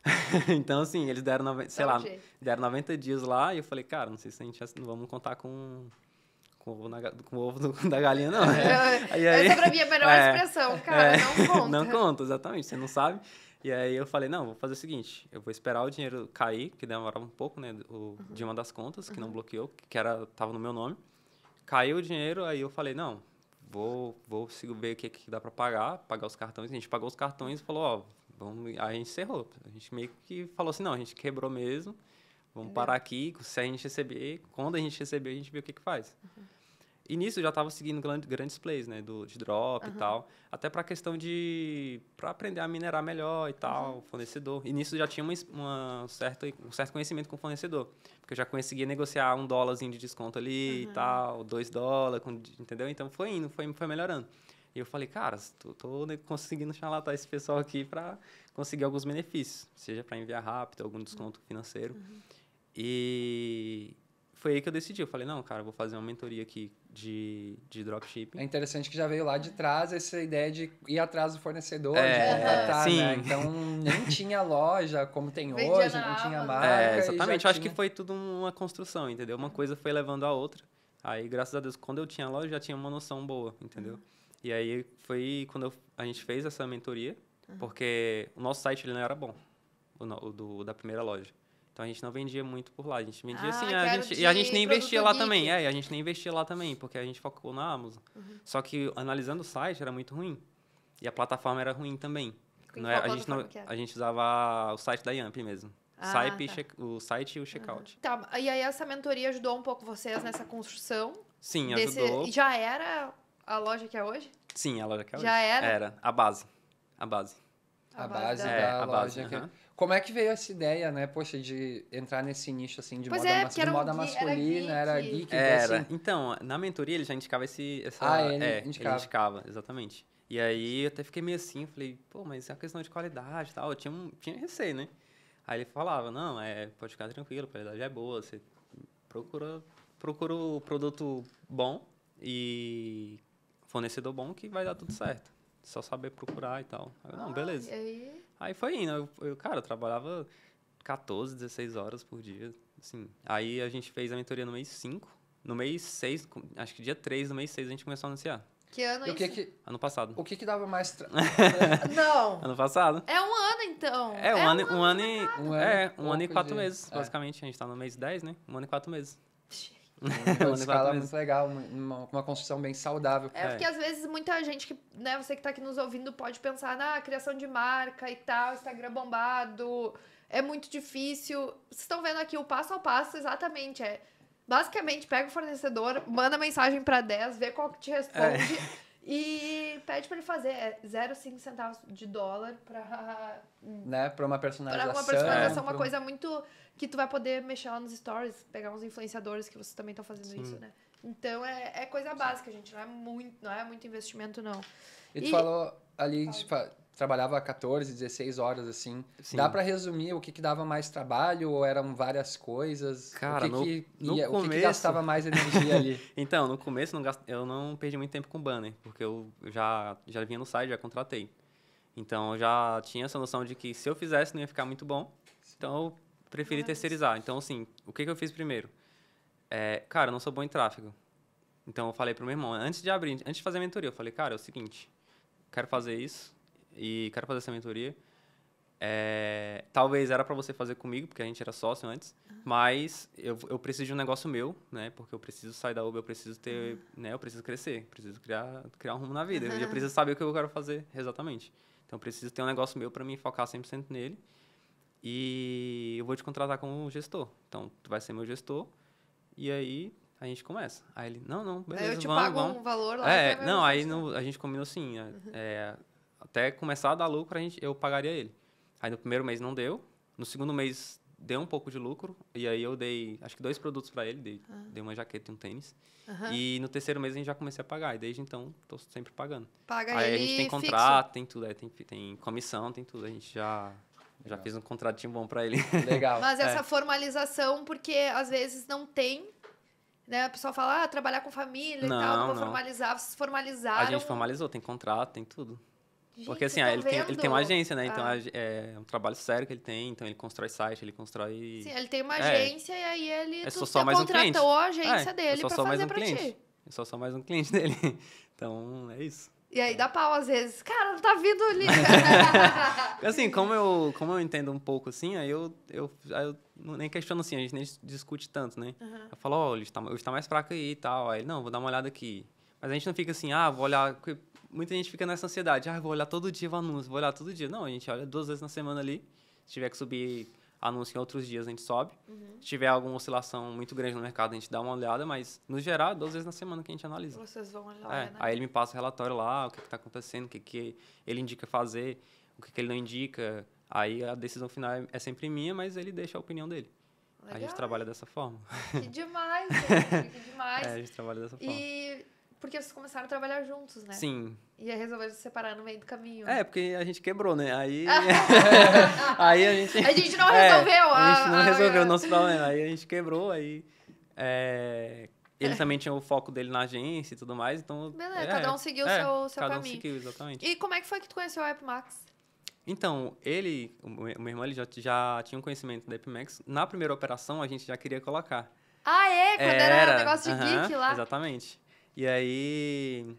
então, assim, eles deram, noven... sei lá, deram 90 dias lá e eu falei, cara, não sei se a gente não vamos contar com com o ovo, na, com ovo da galinha, não. É. aí, aí, Essa é pra mim é a melhor é, expressão, cara, é, não conta. Não conta, exatamente, você não sabe. E aí eu falei, não, vou fazer o seguinte, eu vou esperar o dinheiro cair, que demorava um pouco, né, o, uhum. de uma das contas, que uhum. não bloqueou, que era, tava no meu nome. Caiu o dinheiro, aí eu falei, não, vou, vou ver o que, que dá para pagar, pagar os cartões. A gente pagou os cartões e falou, ó, vamos, aí a gente encerrou. A gente meio que falou assim, não, a gente quebrou mesmo, vamos é. parar aqui, se a gente receber, quando a gente receber, a gente vê o que, que faz. Uhum. E nisso eu já estava seguindo grandes plays, né, do, de drop uhum. e tal, até para a questão de, para aprender a minerar melhor e tal, uhum. fornecedor. E nisso eu já tinha uma, uma certa, um certo conhecimento com o fornecedor, porque eu já conseguia negociar um dólarzinho de desconto ali e uhum. tal, dois dólares, entendeu? Então foi indo, foi, foi melhorando. E eu falei, cara, tô, tô conseguindo charlatar esse pessoal aqui para conseguir alguns benefícios, seja para enviar rápido, algum desconto financeiro. Uhum. E foi aí que eu decidi. Eu falei, não, cara, vou fazer uma mentoria aqui de, de dropshipping. É interessante que já veio lá de trás essa ideia de ir atrás do fornecedor, é, de contratar, sim. né? Então, nem tinha loja como tem Vendia hoje, não tinha marca. É, exatamente. Eu acho tinha... que foi tudo uma construção, entendeu? Uma coisa foi levando a outra. Aí, graças a Deus, quando eu tinha loja, já tinha uma noção boa, entendeu? Uhum. E aí foi quando eu, a gente fez essa mentoria, uhum. porque o nosso site ele não era bom, o, o do, da primeira loja. Então a gente não vendia muito por lá, a gente vendia ah, assim, a gente, e a gente nem investia lá geek. também, é, e a gente nem investia lá também, porque a gente focou na Amazon. Uhum. Só que analisando o site era muito ruim. E a plataforma era ruim também. Não é, a, gente não, a gente usava o site da Yamp mesmo. Ah, tá. o site e o checkout. Uhum. Tá, e aí essa mentoria ajudou um pouco vocês nessa construção? Sim, desse, ajudou. Já era a loja que é hoje? Sim, a loja que é hoje. Já era? Era, a base. A base. A, a base da, é, da a base, loja. Uh -huh. Como é que veio essa ideia, né, poxa, de entrar nesse nicho, assim, de pois moda, é, mas... de moda um masculina, era geek, era... Geek, então, era. Assim. Então, na mentoria ele já indicava esse... Essa... Ah, ele é, indicava. Ele indicava, exatamente. E aí eu até fiquei meio assim, falei, pô, mas é uma questão de qualidade e tal, eu tinha, um, tinha receio, né? Aí ele falava, não, é, pode ficar tranquilo, a qualidade é boa, você procura, procura o produto bom e fornecedor bom que vai dar tudo certo. Só saber procurar e tal. Aí eu, não, beleza. aí? aí? foi indo. Eu, eu, cara, eu trabalhava 14, 16 horas por dia. Assim. Aí a gente fez a mentoria no mês 5. No mês 6, acho que dia 3 do mês 6 a gente começou a anunciar. Que ano é isso? Que que, ano passado. O que que dava mais... Tra... não. Ano passado. É um ano, então. É, um, é ano, um ano, ano e... Um ano, é, um ano e quatro meses, é. basicamente. A gente tá no mês 10, né? Um ano e quatro meses. É, uma escala é muito legal, uma, uma, construção bem saudável. É, porque é. às vezes muita gente que, né, você que está aqui nos ouvindo pode pensar na criação de marca e tal, Instagram bombado, é muito difícil. Vocês estão vendo aqui o passo a passo, exatamente, é basicamente pega o fornecedor, manda mensagem para 10, vê qual que te responde. É. E pede pra ele fazer 0,5 é, centavos de dólar pra. Né? Pra uma personalização. Pra uma personalização, uma é, coisa muito. Que tu vai poder mexer lá nos stories, pegar uns influenciadores que vocês também estão fazendo Sim. isso, né? Então é, é coisa básica, gente. Não é muito, não é muito investimento, não. E, e... tu falou ali, Fala trabalhava 14, 16 horas assim. Sim. Dá para resumir o que, que dava mais trabalho ou eram várias coisas? Cara, o que no, que, no ia, começo... o que, que gastava mais energia ali? então, no começo não gast... eu não perdi muito tempo com banner, porque eu já já vinha no site, já contratei. Então, eu já tinha essa noção de que se eu fizesse não ia ficar muito bom. Sim. Então, eu preferi Mas... Ah, terceirizar. Então, assim, o que que eu fiz primeiro? É, cara, eu não sou bom em tráfego. Então eu falei pro meu irmão, antes de abrir, antes de fazer a mentoria, eu falei, cara, é o seguinte, quero fazer isso, e quero fazer essa mentoria. É, talvez era para você fazer comigo, porque a gente era sócio antes, uhum. mas eu, eu preciso de um negócio meu, né? Porque eu preciso sair da Uber, eu preciso ter, uhum. né? Eu preciso crescer, preciso criar, criar um rumo na vida, uhum. eu preciso saber o que eu quero fazer, exatamente. Então, eu preciso ter um negócio meu para me focar 100% nele e eu vou te contratar como gestor. Então, tu vai ser meu gestor e aí a gente começa. Aí ele, não, não, beleza, aí eu te vamos, pago vamos. um valor lá. É, não, aí no, a gente combinou assim, é, uhum. é até começar a dar lucro, a gente, eu pagaria ele. Aí no primeiro mês não deu, no segundo mês deu um pouco de lucro, e aí eu dei, acho que dois produtos para ele, dei, ah. dei uma jaqueta e um tênis. Uhum. E no terceiro mês a gente já comecei a pagar, e desde então estou sempre pagando. Paga aí a gente tem contrato, fixo. tem tudo, é, tem, tem comissão, tem tudo, a gente já... Já fiz um contratinho bom para ele. Legal. Mas é. essa é. formalização, porque às vezes não tem né? A pessoa fala, ah, trabalhar com família não, e tal, não vou formalizar. Vocês formalizaram. A gente formalizou, tem contrato, tem tudo. Gente, Porque assim, ah, ele, tem, ele tem uma agência, né? Então, ah. Então é um trabalho sério que ele tem, então ele constrói site, ele constrói. Sim, ele tem uma é. agência é. e aí ele é só, só mais um cliente. a agência é, é dele só, só fazer mais um pra cliente. ti. É só, só mais um cliente dele. Então é isso. E aí é. dá pau às vezes. Cara, não tá vindo ali. assim, como eu, como eu entendo um pouco assim, aí eu, eu, aí eu nem questiono assim, a gente nem discute tanto, né? Uhum. Eu falo, ó, oh, hoje tá mais fraco aí e tal. Aí, não, vou dar uma olhada aqui. Mas a gente não fica assim, ah, vou olhar muita gente fica nessa ansiedade. Ah, vou olhar todo dia o anúncio, vou olhar todo dia. Não, a gente olha duas vezes na semana ali. Se tiver que subir anúncio em outros dias, a gente sobe. Uhum. Se tiver alguma oscilação muito grande no mercado, a gente dá uma olhada, mas no geral, duas vezes na semana que a gente analisa. Vocês vão olhar, é, né? Aí ele me passa o relatório lá, o que está acontecendo, o que, que ele indica fazer, o que, que ele não indica. Aí a decisão final é sempre minha, mas ele deixa a opinião dele. Legal. A gente trabalha dessa forma. Que demais, gente, que demais. É, a gente trabalha dessa forma. E porque vocês começaram a trabalhar juntos, né? Sim. E aí resolveram se separar no meio do caminho. É, porque a gente quebrou, né? Aí. aí a gente. A gente não resolveu. É, a gente não a... resolveu o nosso problema. Aí a gente quebrou, aí. É... Ele também tinha o foco dele na agência e tudo mais, então. Beleza, é, cada um seguiu o é, seu, seu cada caminho. Cada um seguiu, exatamente. E como é que foi que tu conheceu a Max? Então, ele, o meu irmão, ele já, já tinha um conhecimento da Epimax. Na primeira operação, a gente já queria colocar. Ah, é? Quando era, era um negócio de uh -huh, geek lá? Exatamente. E aí.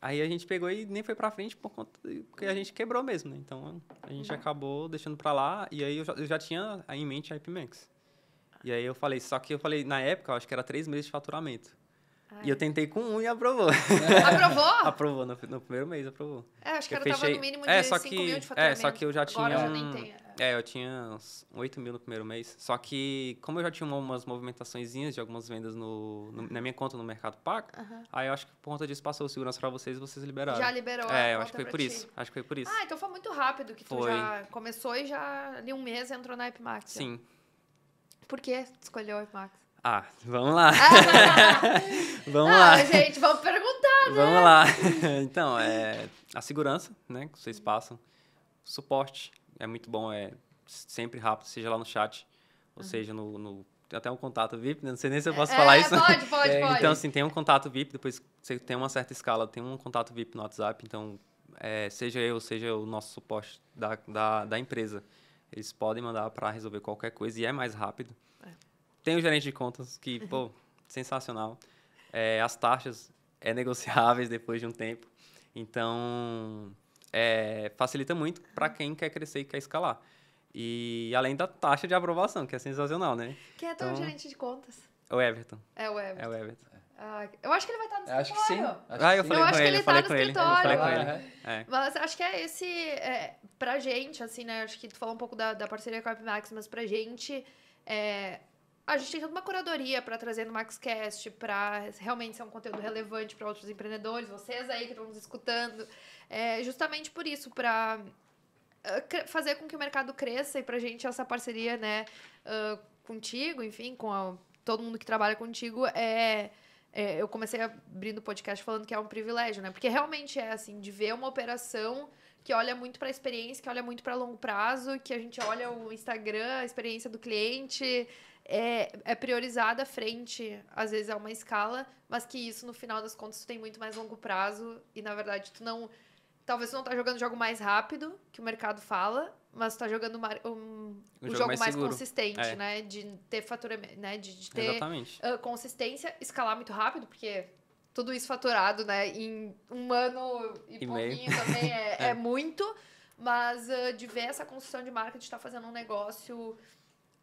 Aí a gente pegou e nem foi pra frente por conta. Porque a gente quebrou mesmo, né? Então a gente uhum. acabou deixando pra lá. E aí eu já, eu já tinha em mente a IPMAX. E aí eu falei, só que eu falei, na época, eu acho que era três meses de faturamento. Ai. E eu tentei com um e aprovou. Aprovou? aprovou, no, no, primeiro mês aprovou. É, acho que eu era fechei... no mínimo é, de é, 5 que, mil de faturamento. É, só que eu já tinha. Agora um... já nem é, eu tinha uns 8 mil no primeiro mês. Só que, como eu já tinha umas movimentações de algumas vendas no, no na minha conta no Mercado Pago, uhum. aí eu acho que por conta disso passou o segurança pra vocês e vocês liberaram. Já liberou. É, eu acho que foi por ti. isso. Acho que foi por isso. Ah, então foi muito rápido que foi. tu já começou e já ali um mês entrou na AppMax. Sim. Por que escolheu a AppMax? Ah, vamos lá. vamos ah, lá. Gente, vamos perguntar, né? Vamos lá. Então, é a segurança, né, que vocês passam, o suporte, é muito bom, é sempre rápido, seja lá no chat, ou uhum. seja no, no tem até um contato VIP, né? não sei nem se eu posso é, falar é, isso. Pode, pode, é, pode. Então, assim, tem um contato VIP, depois você tem uma certa escala, tem um contato VIP no WhatsApp, então, é, seja eu, seja o nosso suporte da, da, da empresa, eles podem mandar para resolver qualquer coisa e é mais rápido. É. Tem o gerente de contas, que, pô, sensacional. É, as taxas é negociáveis depois de um tempo. Então, é, facilita muito para quem quer crescer e quer escalar. E além da taxa de aprovação, que é sensacional, né? Quem é teu então, gerente de contas? É o Everton. É o Everton. É o Everton. Ah, eu acho que ele vai estar no escritório. Acho que sim. Acho ah, eu falei eu com tá ele, eu falei tá com ele. Eu falei com ele. É. Mas acho que é esse, é, pra gente, assim, né? Acho que tu falou um pouco da, da parceria com a Max, mas pra gente, é, a gente tem toda uma curadoria para trazer no MaxCast, para realmente ser um conteúdo relevante para outros empreendedores, vocês aí que estão nos escutando. É justamente por isso, para ah, fazer com que o mercado cresça e para a gente essa parceria, né, uh, contigo, enfim, com a, todo mundo que trabalha contigo, é, é, eu comecei abrindo o podcast falando que é um privilégio, né? Porque realmente é assim, de ver uma operação que olha muito para a experiência, que olha muito para longo prazo, que a gente olha o Instagram, a experiência do cliente, é, é priorizada frente, às vezes é uma escala, mas que isso no final das contas tu tem muito mais longo prazo e na verdade tu não talvez tu não tá jogando o jogo mais rápido que o mercado fala, mas tu tá jogando um, um o jogo, jogo mais, mais consistente, é. né? De ter fatura, né? De, de ter uh, consistência, escalar muito rápido, porque tudo isso faturado, né? Em um ano e, e pouquinho meio. também é, é. é, muito. Mas uh, de ver essa construção de marca, de estar tá fazendo um negócio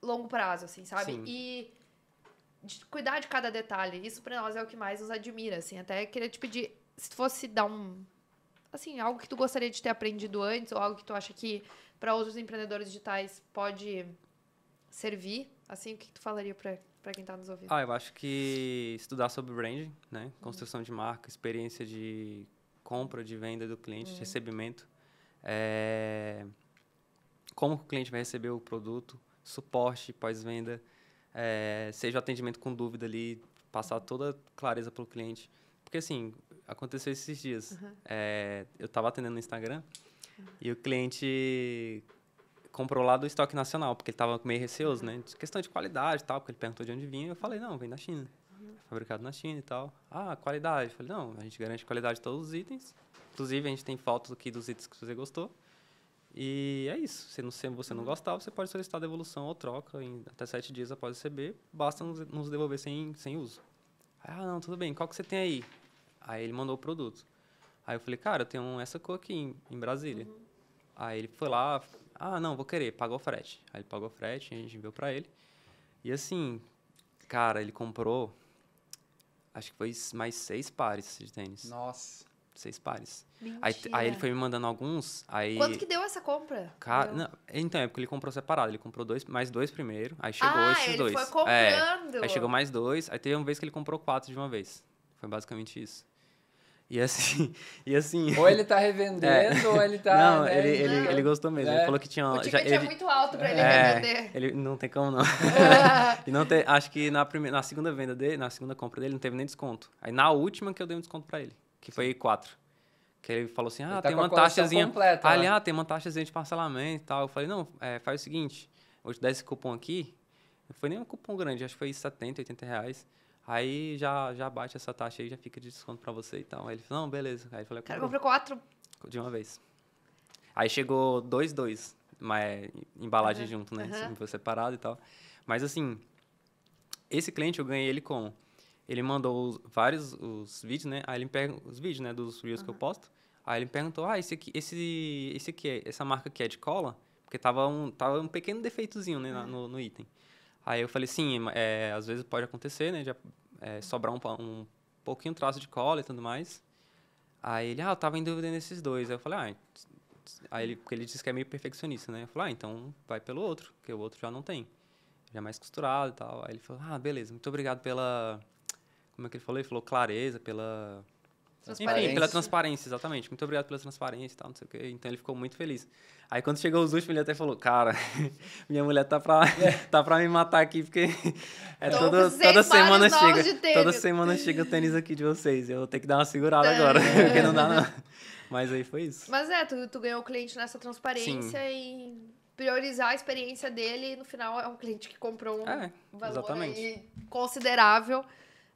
longo prazo, assim, sabe? Sim. E de cuidar de cada detalhe. Isso para nós é o que mais nos admira, assim. Até queria te pedir, se tu fosse dar um... Assim, algo que tu gostaria de ter aprendido antes ou algo que tu acha que para outros empreendedores digitais pode servir, assim, o que tu falaria para para quem está nos ouvindo? Ah, eu acho que estudar sobre branding, né? Uhum. Construção uhum. de marca, experiência de compra, de venda do cliente, uhum. recebimento. É... Como o cliente vai receber o produto, suporte, pós-venda, é... seja o atendimento com dúvida ali, passar toda a clareza para o cliente. Porque, assim, aconteceu esses dias. Uhum. É... Eu estava atendendo no Instagram uhum. e o cliente comprou lá do estoque nacional, porque ele estava meio receoso, né? Questão de qualidade e tal, porque ele perguntou de onde vinha. Eu falei, não, vem da China. É fabricado na China e tal. Ah, qualidade. Eu falei, não, a gente garante qualidade de todos os itens. Inclusive, a gente tem fotos aqui dos itens que você gostou. E é isso. Se não, se você não uhum. gostar, você pode solicitar devolução ou troca em até sete dias após receber. Basta nos, nos devolver sem, sem uso. Ah, não, tudo bem. Qual que você tem aí? Aí ele mandou o produto. Aí eu falei, cara, eu tenho essa cor aqui em, em Brasília. Uhum. Aí ele foi lá, ah, não, vou querer, pagou o frete. Aí ele pagou o frete, a gente enviou para ele. E assim, cara, ele comprou, acho que foi mais seis pares de tênis. Nossa. Seis pares. Aí, aí, ele foi me mandando alguns, aí... Quanto que deu essa compra? Não, então, é porque ele comprou separado. Ele comprou dois, mais dois primeiro, aí ah, chegou ah, esses dois. Ah, ele foi comprando! É, aí chegou mais dois, aí teve uma vez que ele comprou quatro de uma vez. Foi basicamente isso. E assim, e assim. Ou ele tá é. revendendo, é. ou ele tá. Não, né? ele, ele, não. Tá ele gostou mesmo. É. Ele falou que tinha. O já, é ele, é muito alto pra ele é, revender. Ele não tem como não. e não tem, acho que na, primeira, na segunda venda dele, na segunda compra dele, não teve nem desconto. Aí na última que eu dei um desconto pra ele, que foi 4. Que ele falou assim: ah, tá tem uma taxazinha. Completa, ali, ah, tem uma taxazinha de parcelamento e tal. Eu falei: não, é, faz o seguinte, vou te dar esse cupom aqui. Não foi nem um cupom grande, acho que foi 70, 80 reais. Aí já, já bate essa taxa aí, já fica de desconto para você e tal. Aí ele falou, não, beleza. Aí eu falei, cara, comprou quatro. De uma vez. Aí chegou dois, dois, mas embalagem uhum. junto, né? Uhum. Foi separado e tal. Mas assim, esse cliente eu ganhei ele com. Ele mandou os, vários os vídeos, né? Aí ele me os vídeos, né? Dos reels uhum. que eu uhum. posto. Aí ele me perguntou, ah, esse aqui, esse, esse aqui, é, essa marca aqui é de cola? Porque tava um, tava um pequeno defeitozinho, né? Uhum. No, no item. Aí eu falei, sim, é, às vezes pode acontecer, né? Já é, sobrar um, um pouquinho traço de cola e tudo mais. Aí ele, ah, eu tava em dúvida nesses dois. Aí eu falei, ah, aí ele, porque ele disse que é meio perfeccionista, né? Eu falei, ah, então vai pelo outro, porque o outro já não tem. Já é mais costurado e tal. Aí ele falou, ah, beleza, muito obrigado pela. Como é que ele falou? Ele falou clareza, pela enfim, pela transparência, exatamente. Muito obrigado pela transparência e tal, não sei o quê. Então ele ficou muito feliz. Aí quando chegou os últimos, ele até falou: Cara, minha mulher tá pra, tá pra me matar aqui, porque é toda, toda semana chega. Toda semana chega o tênis aqui de vocês. Eu vou ter que dar uma segurada é. agora, porque não dá, não. Mas aí foi isso. Mas é, tu, tu ganhou o cliente nessa transparência Sim. e priorizar a experiência dele. E no final é um cliente que comprou um é, valor considerável.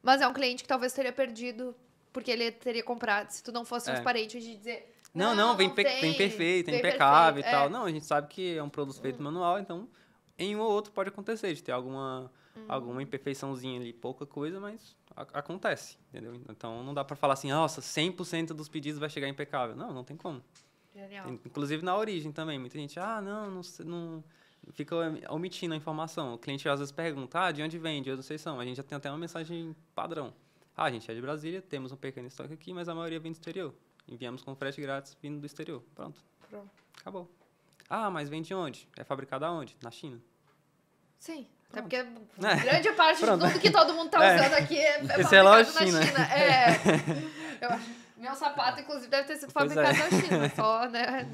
Mas é um cliente que talvez teria perdido porque ele teria comprado, se tu não fosse é. transparente, de dizer. Não, não, não vem, não pe tem, vem perfeito, é vem impecável perfeito, e tal. É. Não, a gente sabe que é um produto feito hum. manual, então em um ou outro pode acontecer, de ter alguma, hum. alguma imperfeiçãozinha ali, pouca coisa, mas acontece, entendeu? Então não dá para falar assim, nossa, 100% dos pedidos vai chegar impecável. Não, não tem como. Genial. Inclusive na origem também, muita gente, ah, não, não, não fica omitindo a informação. O cliente às vezes pergunta, ah, de onde vende? Eu não sei são. A gente já tem até uma mensagem padrão. Ah, a gente é de Brasília, temos um pequeno estoque aqui, mas a maioria vem do exterior. Enviamos com frete grátis vindo do exterior. Pronto. Pronto. Acabou. Ah, mas vem de onde? É fabricado aonde? Na China. Sim. Até porque é, é. grande parte Pronto. de tudo que todo mundo tá é. usando é. aqui é, é fabricado Esse relógio na China. China. É. Eu, meu sapato, inclusive, deve ter sido fabricado na China, só, né?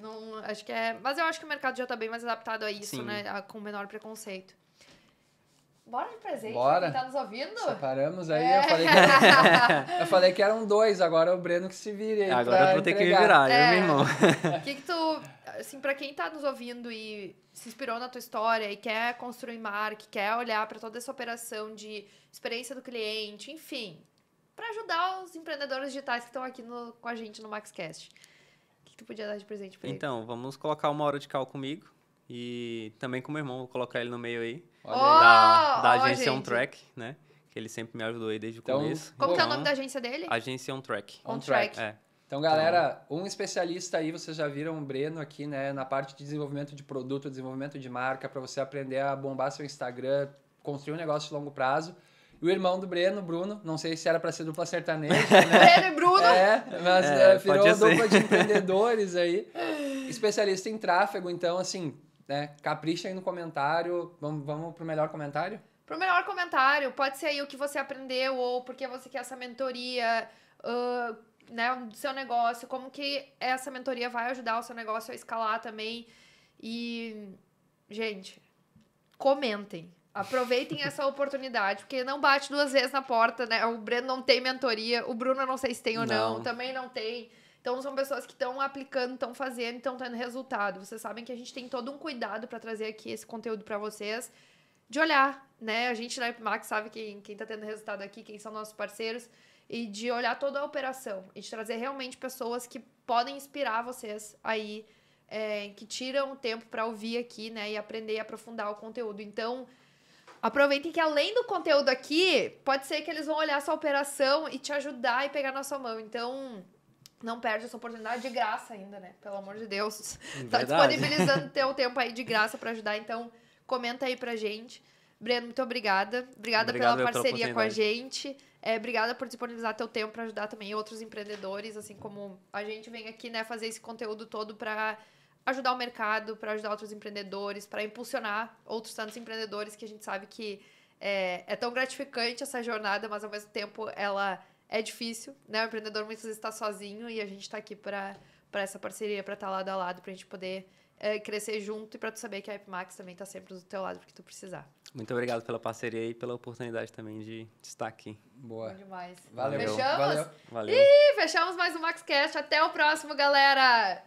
Não, acho que é. Mas eu acho que o mercado já está bem mais adaptado a isso, Sim. né? Com menor preconceito. Bora de presente, Bora. quem tá nos ouvindo. Separamos aí, é. eu, falei que eu falei que eram dois, agora é o Breno que se vire aí Agora eu vou ter que me virar, é. eu meu irmão. O que que tu, assim, pra quem tá nos ouvindo e se inspirou na tua história e quer construir marca, quer olhar para toda essa operação de experiência do cliente, enfim, para ajudar os empreendedores digitais que estão aqui no, com a gente no MaxCast. O que, que tu podia dar de presente pra então, Então, vamos colocar uma hora de cal comigo e também com o meu irmão, vou colocar ele no meio aí. Olha da, oh, da oh, agência gente. On Track, né? Que ele sempre me ajudou aí desde então, o começo. Como que é o nome da agência dele? Agência On Track. On, On Track. É. Então, galera, um especialista aí, vocês já viram o Breno aqui, né, na parte de desenvolvimento de produto, desenvolvimento de marca, para você aprender a bombar seu Instagram, construir um negócio de longo prazo. E o irmão do Breno, Bruno, não sei se era para ser dupla sertaneja, né? Breno e Bruno! É, mas é, é virou dupla de empreendedores aí. Especialista em tráfego, então, assim, né, capricha aí no comentário. Vamos, vamos pro melhor comentário? Pro melhor comentário, pode ser aí o que você aprendeu ou porque você quer essa mentoria, uh, né, do seu negócio, como que essa mentoria vai ajudar o seu negócio a escalar também. E, gente, comentem. Aproveitem essa oportunidade, porque não bate duas vezes na porta, né? O Breno não tem mentoria, o Bruno não sei se tem ou não, não também não tem. Então são pessoas que estão aplicando, estão fazendo, estão tendo resultado. Vocês sabem que a gente tem todo um cuidado para trazer aqui esse conteúdo para vocês de olhar, né? A gente na né, Epmax sabe quem quem tá tendo resultado aqui, quem são nossos parceiros e de olhar toda a operação e de trazer realmente pessoas que podem inspirar vocês aí é, que tiram o tempo para ouvir aqui, né, e aprender e aprofundar o conteúdo. Então, aproveitem que além do conteúdo aqui, pode ser que eles vão olhar sua operação e te ajudar e pegar na sua mão. Então, não perde essa oportunidade de graça ainda, né? Pelo amor de Deus. Tá verdade. Tá disponibilizando teu tempo aí de graça para ajudar. Então, comenta aí pra gente. Breno, muito obrigada. Obrigada Obrigado, pela parceria pela com a gente. É, obrigada por disponibilizar teu tempo para ajudar também outros empreendedores, assim como a gente vem aqui, né, fazer esse conteúdo todo para ajudar o mercado, para ajudar outros empreendedores, para impulsionar outros tantos empreendedores que a gente sabe que é, é tão gratificante essa jornada, mas ao mesmo tempo ela é difícil, né? O empreendedor muitas vezes está sozinho e a gente está aqui para essa parceria, para estar tá lado a lado, para a gente poder é, crescer junto e para tu saber que a Max também está sempre do teu lado porque tu precisar. Muito obrigado pela parceria e pela oportunidade também de estar aqui. Boa. Bom demais. Valeu. Fechamos? Valeu. Valeu. Ih, fechamos mais um MaxCast. Até o próximo, galera!